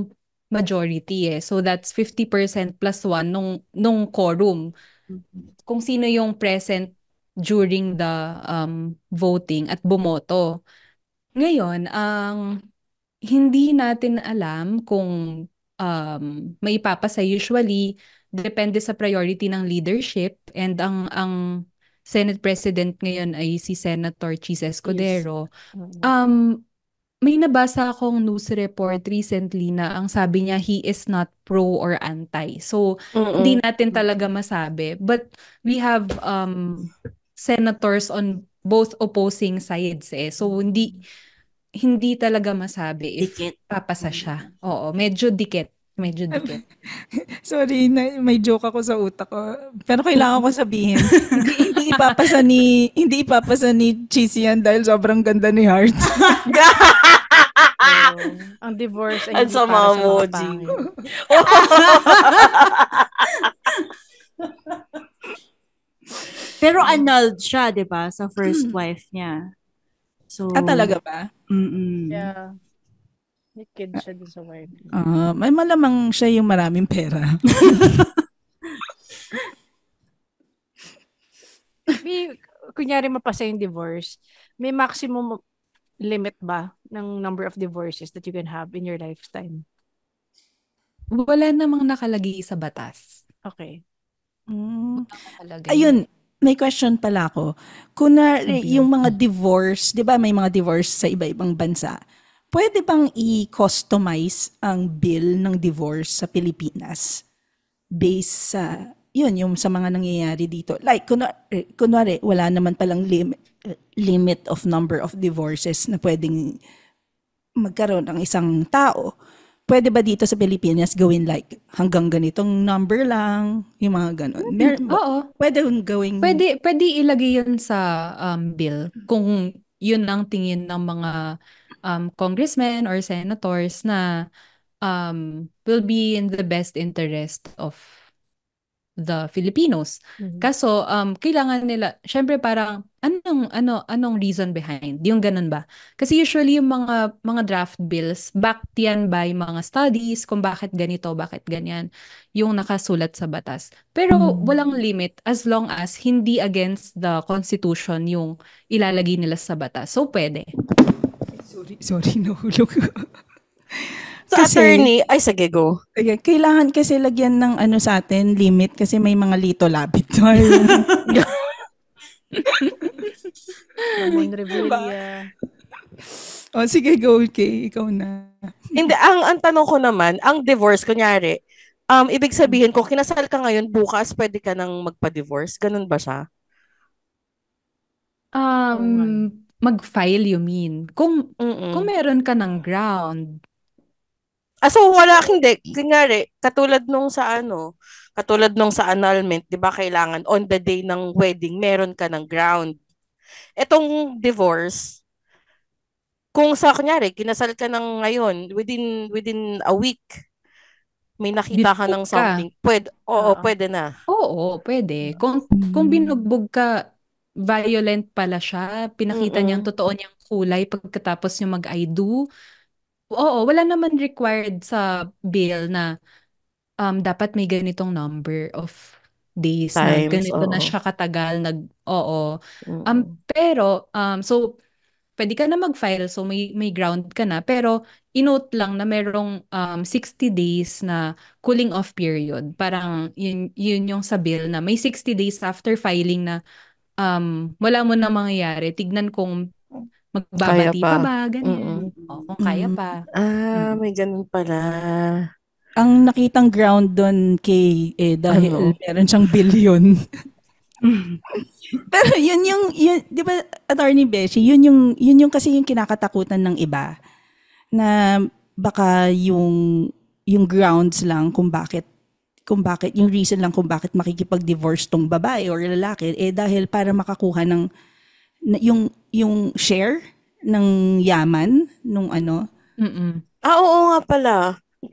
Speaker 3: majority eh. So that's 50% plus 1 nung, nung quorum. Mm-hmm. Kung sino yung present during the um, voting at bumoto. Ngayon, ang um, hindi natin alam kung um, maipapasa usually depende sa priority ng leadership and ang ang Senate President ngayon ay si Senator Chis Escudero. Yes. Mm-hmm. Um may nabasa akong news report recently na ang sabi niya he is not pro or anti. So Mm-mm. hindi natin talaga masabi but we have um senators on both opposing sides eh. So hindi hindi talaga masabi if dikit. papasa siya. Oo, medyo dikit. Medyo dikit.
Speaker 2: [LAUGHS] Sorry, may joke ako sa utak ko. Pero kailangan ko sabihin. hindi, [LAUGHS] ipapasa ni hindi ipapasa ni Cheesy yan dahil sobrang ganda ni Heart. oh,
Speaker 4: [LAUGHS] ang divorce ay At sa mga emoji.
Speaker 1: [LAUGHS]
Speaker 5: Pero annulled siya, di ba? Sa first hmm. wife niya. So, ah, talaga ba? Mm-mm.
Speaker 4: Yeah. May kid siya din sa wife.
Speaker 2: Uh, may malamang siya yung maraming pera. [LAUGHS]
Speaker 4: may, kunyari mapasa yung divorce, may maximum limit ba ng number of divorces that you can have in your lifetime?
Speaker 3: Wala namang nakalagay sa batas. Okay. Mm.
Speaker 2: Ayun, may question pala ako. Kunwari, okay. yung mga divorce, di ba may mga divorce sa iba-ibang bansa, pwede bang i-customize ang bill ng divorce sa Pilipinas based sa yun yung sa mga nangyayari dito. Like, kunwari, eh, kunwari wala naman palang limit, limit of number of divorces na pwedeng magkaroon ng isang tao. Pwede ba dito sa Pilipinas gawin like hanggang ganitong number lang, yung mga ganun? Mer- Oo. Pwede gawing...
Speaker 3: Pwede, pwede ilagay yun sa um, bill kung yun ang tingin ng mga um, congressmen or senators na um, will be in the best interest of the Filipinos. Mm-hmm. Kaso um kailangan nila syempre parang anong ano anong reason behind? Yung ganun ba? Kasi usually yung mga mga draft bills backed yan by mga studies kung bakit ganito, bakit ganyan yung nakasulat sa batas. Pero mm-hmm. walang limit as long as hindi against the constitution yung ilalagay nila sa batas. So pwede. Sorry,
Speaker 2: sorry [LAUGHS] nahulog. So, kasi, attorney, ay, sige, go. Ayan, kailangan kasi lagyan ng ano sa atin, limit, kasi may mga lito labit.
Speaker 1: oh, [LAUGHS] sige, go, okay. Ikaw na. Hindi, ang, ang tanong ko naman, ang divorce, kunyari, um, ibig sabihin, ko, kinasal ka ngayon, bukas, pwede ka nang magpa-divorce? Ganun ba siya?
Speaker 3: Um, mag-file, you mean?
Speaker 1: Kung, Mm-mm. kung meron ka ng ground, aso ah, so wala, hindi. Kunyari, katulad nung sa ano, katulad nung sa annulment, di ba kailangan on the day ng wedding, meron ka ng ground. Etong divorce, kung sa kunyari, kinasal ka ng ngayon, within within a week, may nakita binugbog ka ng something, ka. pwede, oo, uh, pwede na. Oo, pwede. Kung,
Speaker 3: kung hmm. binugbog ka, violent pala siya, pinakita Mm-mm. niyang totoo niyang kulay pagkatapos niya mag-I do, Oo, wala naman required sa bill na um, dapat may ganitong number of days na Times, ganito na siya katagal nag oo. Um pero um so pwede ka na mag-file so may may ground ka na pero inote lang na merong um 60 days na cooling off period. Parang yun yun yung sa bill na may 60 days after filing na um wala mo na mangyayari. Tignan kung Magbabati pa. pa ba? Ganyan. mm O, kung kaya pa. Ah,
Speaker 1: may ganun pala.
Speaker 2: Ang nakitang ground doon kay eh, dahil ano? meron siyang billion. [LAUGHS] [LAUGHS] Pero yun yung, yun, di ba, Attorney Beshi, yun yung, yun yung kasi yung kinakatakutan ng iba na baka yung, yung grounds lang kung bakit kung bakit, yung reason lang kung bakit makikipag-divorce tong babae or lalaki, eh dahil para makakuha ng yung yung share ng yaman nung ano.
Speaker 5: Mm-mm.
Speaker 1: Ah, oo nga pala.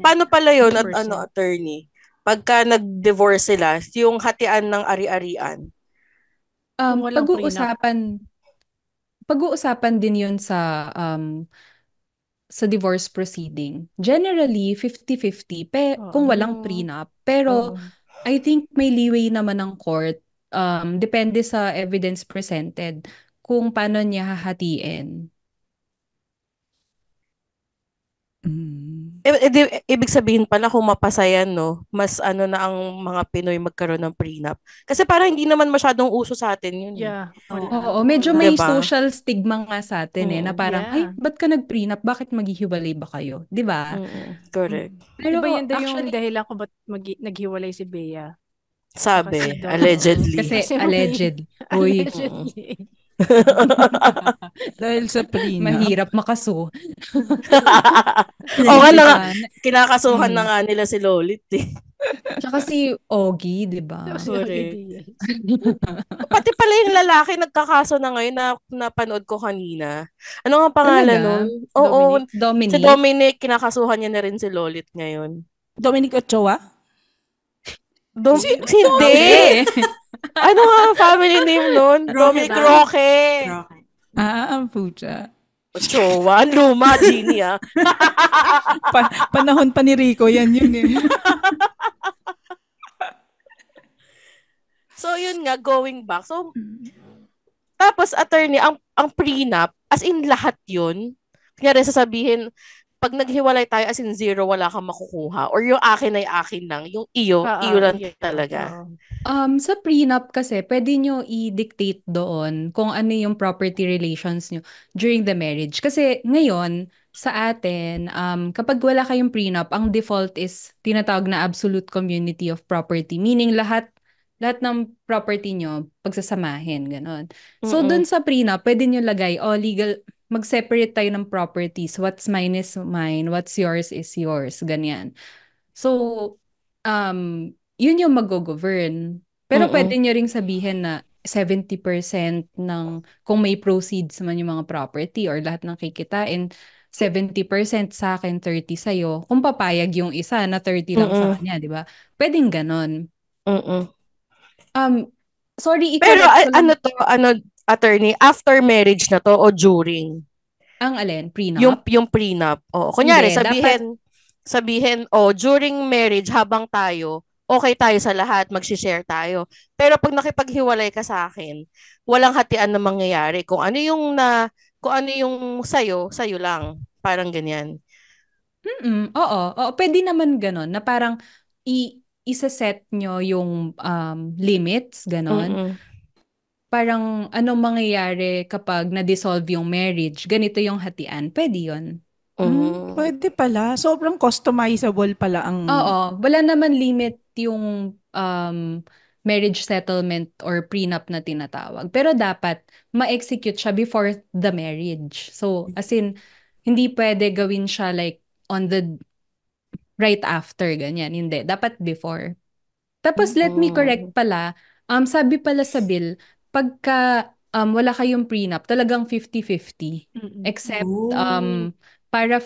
Speaker 1: Paano pala yon at ano, attorney? Pagka nag-divorce sila, yung hatian ng ari-arian?
Speaker 3: Um, pag-uusapan, pag-uusapan din yon sa um, sa divorce proceeding. Generally, 50-50 pe, oh. kung walang prenup. Pero, oh. I think may leeway naman ng court um, depende sa evidence presented kung paano niya hahatiin.
Speaker 1: Mm. Eh, I- i- ibig sabihin pala kung mapasayan, no, mas ano na ang mga Pinoy magkaroon ng prenup. Kasi parang hindi naman masyadong uso sa atin yun. Eh. Yeah.
Speaker 3: Oo, oo, oo. medyo may diba? social stigma nga sa atin mm, eh, na mm. parang, yeah. ay, ba't ka nag-prenup? Bakit maghihiwalay ba kayo? Di ba? Mm, correct. Pero diba
Speaker 4: yun actually, yung dahilan kung ba't mag- naghiwalay si Bea?
Speaker 3: Sabi, allegedly. Kasi, [LAUGHS] allegedly. Uy,
Speaker 1: allegedly. Mm.
Speaker 3: [LAUGHS] Dahil sa prenup. Mahirap makaso.
Speaker 1: [LAUGHS] o nga na nga, kinakasuhan hmm. na nga nila si Lolit eh. Tsaka si Ogie, di ba? Sorry. [LAUGHS] Pati pala yung lalaki nagkakaso na ngayon na napanood ko kanina. Ano ang pangalan Talaga? nun? Oo, Dominic. Dominic. Si Dominic, kinakasuhan niya na rin si Lolit ngayon. Dominic Ochoa? Dom- si, si Dominic! ano
Speaker 2: nga family name nun? Ano Romy Croque. Ah, ang pucha. Chowa, luma, Genie ah. pa- panahon pa ni Rico, yan
Speaker 1: yun eh. so yun nga, going back. So, tapos attorney, ang, ang prenup, as in lahat yun, kunyari sasabihin, pag naghiwalay tayo as in zero, wala kang makukuha. Or yung akin ay akin lang. Yung iyo, uh, iyo lang yeah, talaga.
Speaker 3: Um, sa prenup kasi, pwede nyo i-dictate doon kung ano yung property relations nyo during the marriage. Kasi ngayon, sa atin, um, kapag wala kayong prenup, ang default is tinatawag na absolute community of property. Meaning lahat lahat ng property nyo, pagsasamahin, ganon So, mm-hmm. dun sa prenup, pwede nyo lagay, oh, legal, mag-separate tayo ng properties. What's mine is mine, what's yours is yours, ganyan. So, um, yun yung mag-govern. Pero Oo. pwede nyo ring sabihin na 70% ng kung may proceeds man yung mga property or lahat ng kikitain, 70% sa akin, 30 sa'yo. Kung papayag yung isa na 30 lang Mm-mm. sa kanya, di ba? Pwedeng ganon. mm
Speaker 1: Um, sorry, ikaw. Pero ano to, ano, attorney after marriage na to o during? Ang alin? Prenup? Yung, yung prenup. Oo. Kunyari, Hindi, sabihin, dapat... sabihin, oh, during marriage, habang tayo, okay tayo sa lahat, magsishare tayo. Pero pag nakipaghiwalay ka sa akin, walang hatian na mangyayari. Kung ano yung na, kung ano yung sayo, sayo lang. Parang ganyan.
Speaker 3: Mm oo,
Speaker 1: oo, pwede naman
Speaker 3: ganun na parang i isa-set nyo yung um, limits, ganon. Mm-mm parang anong mangyayari kapag na-dissolve yung marriage, ganito yung hatian. Pwede yun. Oh. Mm, pwede pala. Sobrang customizable pala ang... Oo. Wala naman limit yung um, marriage settlement or prenup na tinatawag. Pero dapat ma-execute siya before the marriage. So, as in, hindi pwede gawin siya like on the right after, ganyan. Hindi. Dapat before. Tapos, oh. let me oh. correct pala. Um, sabi pala sa bill, pagka um, wala kayong prenup, talagang 50-50. Mm-mm. Except um, para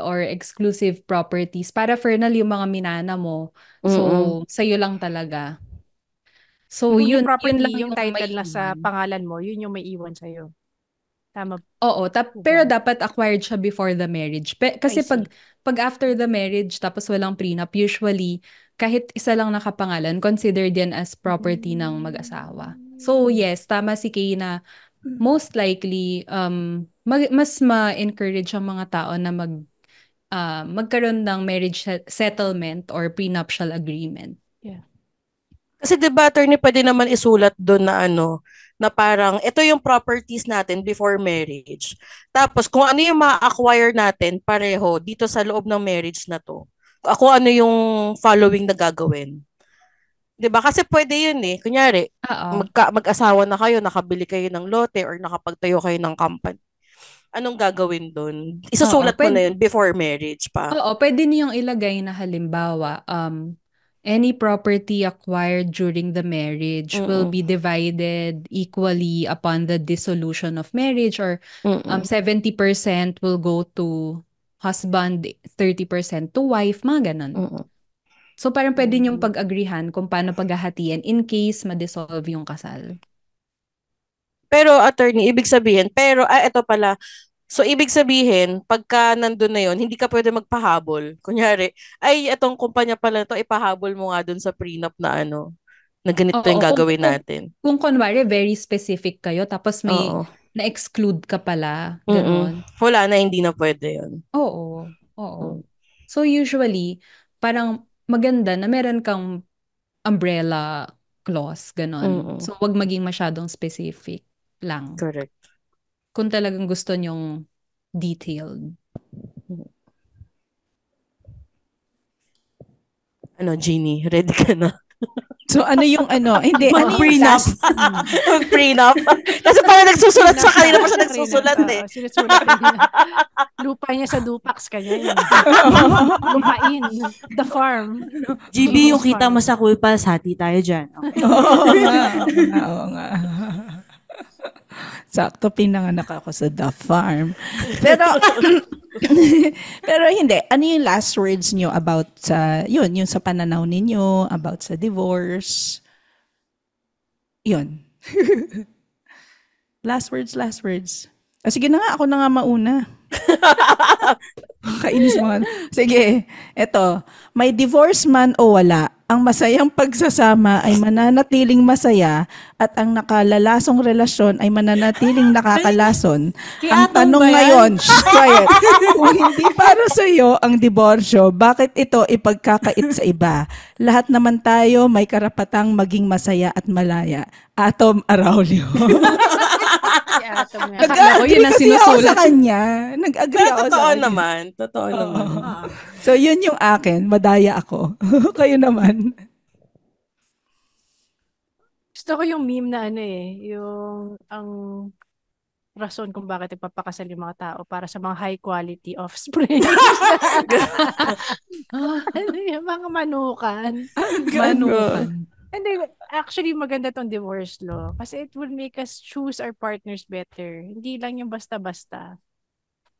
Speaker 3: or exclusive properties. para yung mga minana mo. So, mm So, sa'yo lang talaga. So, yung yun, property, yun lang yung, yung title na sa
Speaker 4: pangalan mo, yun yung may iwan sa'yo.
Speaker 3: Tama. Oo, ta- pero dapat acquired siya before the marriage. Pe- kasi pag pag after the marriage tapos walang prenup, usually kahit isa lang nakapangalan, considered yan as property mm-hmm. ng mag-asawa. So yes, tama si Kay na most likely um mag- mas ma-encourage ang mga tao na mag uh, magkaroon ng marriage settlement or prenuptial agreement.
Speaker 1: Yeah. Kasi diba, attorney, pwede naman isulat doon na ano, na parang ito yung properties natin before marriage. Tapos kung ano yung ma-acquire natin pareho dito sa loob ng marriage na to. Ako ano yung following na gagawin. 'di ba? Kasi pwede 'yun eh. Kunyari, uh magka, mag-asawa na kayo, nakabili kayo ng lote or nakapagtayo kayo ng company. Anong gagawin doon? Isusulat mo na 'yun before marriage pa. Oo,
Speaker 3: pwede niyong ilagay na halimbawa, um any property acquired during the marriage Mm-mm. will be divided equally upon the dissolution of marriage or um 70% will go to husband, 30% to wife, mga ganun. Mm-mm. So parang pwede niyong mm. pag-agreehan kung paano paghahatiin in case ma-dissolve yung
Speaker 1: kasal. Pero attorney, ibig sabihin, pero ah, ito pala, So, ibig sabihin, pagka nandun na yon hindi ka pwede magpahabol. Kunyari, ay, itong kumpanya pala to, ipahabol mo nga dun sa prenup na ano, na ganito Oo, yung gagawin kung, natin.
Speaker 3: Kung, kung kunwari, very specific kayo, tapos may Oo. na-exclude ka pala. Ganun.
Speaker 1: Wala na, hindi na pwede yon
Speaker 3: Oo. Oo. Mm. So, usually, parang maganda na meron kang umbrella clause, ganon. So, wag maging masyadong specific lang. Correct. Kung talagang gusto nyong
Speaker 1: detailed. Ano, Jeannie, ready ka na? So ano yung ano? Hindi, [LAUGHS] ano yung prenup. [LAUGHS] prenup. Kasi parang nagsusulat sa kanila pa siya nagsusulat eh. Oo,
Speaker 4: sinusulat Lupa niya sa Dupax kanya yun. [LAUGHS] Lupain. The farm. GB, yung kita
Speaker 5: mo sa Kuipas, hati tayo dyan.
Speaker 2: Okay. Oo nga. Oo nga. Sakto pinanganak ako sa the farm. Pero [LAUGHS] pero hindi, ano yung last words niyo about sa yun, yung sa pananaw ninyo about sa divorce? Yun. [LAUGHS] last words, last words. Ah, sige na nga, ako na nga mauna. [LAUGHS] Kainis mo. Sige, eto. May divorce man o wala, ang masayang pagsasama ay mananatiling masaya at ang nakalalasong relasyon ay mananatiling [LAUGHS] nakakalason. ang ano tanong ngayon, [LAUGHS] shh, quiet. Kung hindi para sa iyo ang diborsyo, bakit ito ipagkakait sa iba? Lahat naman tayo may karapatang maging masaya at malaya. Atom Araulio. [LAUGHS] si Atom nga. Nag-agree yun ang sinusulat. ako sa kanya. Nag-agree Pero ako totoo
Speaker 4: sa kanya. naman. Totoo Oo. naman.
Speaker 2: So, yun yung akin. Madaya ako. [LAUGHS] Kayo naman.
Speaker 4: Gusto ko yung meme na ano eh, yung ang rason kung bakit ipapakasal yung mga tao para sa mga high quality offspring. [LAUGHS] [LAUGHS] ano yun? Mga manukan. Manukan. And then, actually, maganda tong divorce law kasi it will make us choose our partners better. Hindi lang yung basta-basta.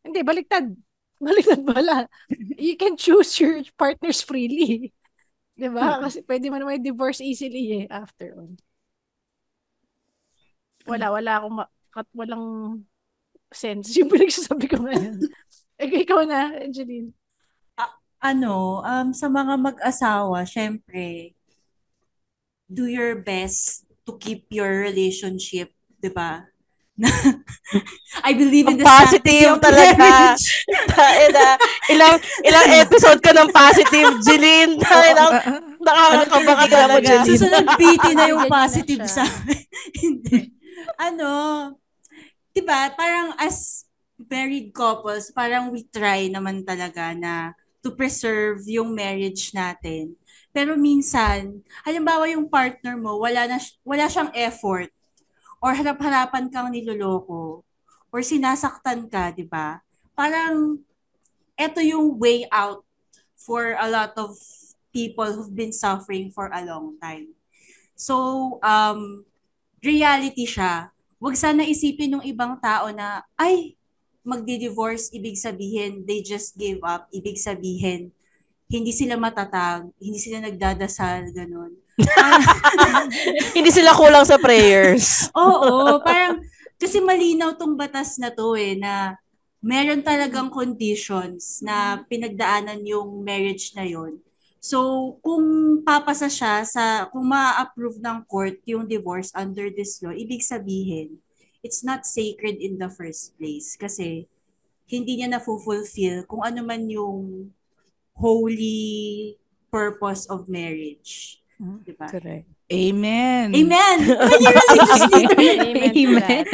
Speaker 4: Hindi, baliktad. [LAUGHS] Baliktad pala. you can choose your partners freely. [LAUGHS] ba diba? Kasi pwede mo naman divorce easily eh, after all. Wala, wala akong, ma- kat- walang sense [LAUGHS] yung pinagsasabi ko ngayon. Ikaw na, Angeline.
Speaker 5: Uh, ano, um, sa mga mag-asawa, syempre, do your best to keep your relationship, 'di ba? [LAUGHS] I believe in the positive talaga.
Speaker 1: Taina, [LAUGHS] eh, ilang ilang episode ka ng positive, Jeline. Taina, nakakakaba ka talaga. Susunod [LAUGHS] PT na yung positive sa
Speaker 5: Hindi. Ano, 'di ba? Parang as married couples, parang we try naman talaga na to preserve yung marriage natin. Pero minsan, halimbawa yung partner mo, wala, na, wala siyang effort or harap-harapan kang niloloko or sinasaktan ka, di ba? Parang ito yung way out for a lot of people who've been suffering for a long time. So, um, reality siya. Huwag sana isipin ng ibang tao na, ay, magdi-divorce, ibig sabihin, they just gave up. Ibig sabihin, hindi sila matatag, hindi sila nagdadasal, ganun.
Speaker 1: [LAUGHS] hindi sila kulang sa prayers. [LAUGHS] Oo,
Speaker 5: parang, kasi malinaw tong batas na to eh, na meron talagang conditions na pinagdaanan yung marriage na yon. So, kung papasa siya sa, kung ma-approve ng court yung divorce under this law, ibig sabihin, it's not sacred in the first place kasi hindi niya na-fulfill kung ano man yung holy purpose of marriage. Hmm? Diba? Correct.
Speaker 2: Amen. Amen.
Speaker 1: [LAUGHS] Amen. Amen.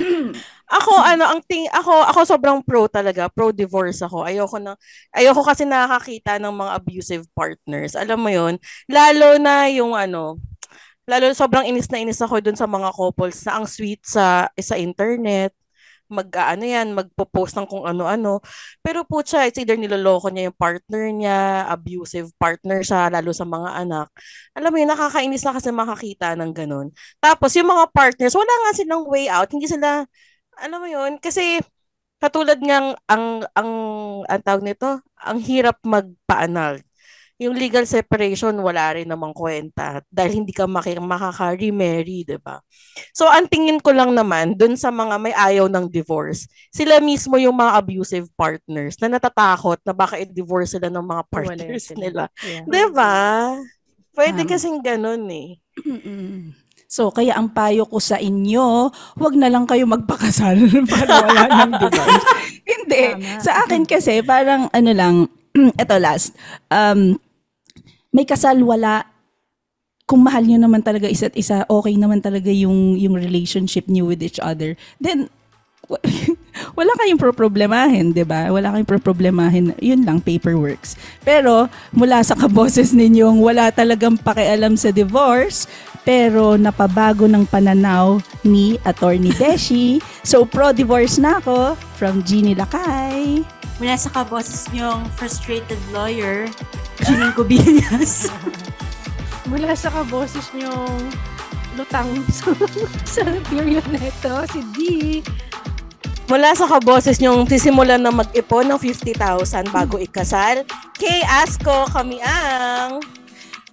Speaker 1: [CLEARS THROAT] ako ano ang ting ako ako sobrang pro talaga pro divorce ako ayoko na ayoko kasi nakakita ng mga abusive partners alam mo yon lalo na yung ano Lalo sobrang inis na inis ako dun sa mga couples na ang sweet sa sa internet mag ano yan, magpo-post ng kung ano-ano. Pero po siya, it's either niloloko niya yung partner niya, abusive partner siya, lalo sa mga anak. Alam mo yun, nakakainis na kasi makakita ng ganun. Tapos yung mga partners, wala nga silang way out. Hindi sila, alam mo yun, kasi katulad ng ang, ang, ang, tawag nito, ang hirap magpaanal yung legal separation, wala rin namang kwenta dahil hindi ka maki- makaka-remarry, di ba? So, ang tingin ko lang naman, dun sa mga may ayaw ng divorce, sila mismo yung mga abusive partners na natatakot na baka i-divorce sila ng mga partners wala nila. Yeah. Di ba? Pwede um, kasing ganun eh. So,
Speaker 2: kaya ang payo ko sa inyo, huwag na lang kayo magpakasal [LAUGHS] para wala ng divorce. [LAUGHS] hindi. Tama. Sa akin kasi, parang ano lang, ito [CLEARS THROAT] last. Um, may kasal, wala. Kung mahal niyo naman talaga isa't isa, okay naman talaga yung, yung relationship niyo with each other, then [LAUGHS] wala kayong problemahin, 'di ba? Wala kayong problemahin. 'Yun lang paperworks. Pero mula sa kaboses ninyong wala talagang pakialam sa divorce, pero napabago ng pananaw ni Attorney Deshi. so, pro-divorce na ako from Jeannie Lakay.
Speaker 5: Mula sa kaboses niyong frustrated lawyer,
Speaker 1: Jeanine Cubillas.
Speaker 5: [LAUGHS] Mula sa kaboses niyong lutang
Speaker 4: [LAUGHS] sa period neto, si D.
Speaker 1: Mula sa kaboses niyong sisimulan na mag-ipon ng 50,000 bago ikasal, kay Asko kami ang...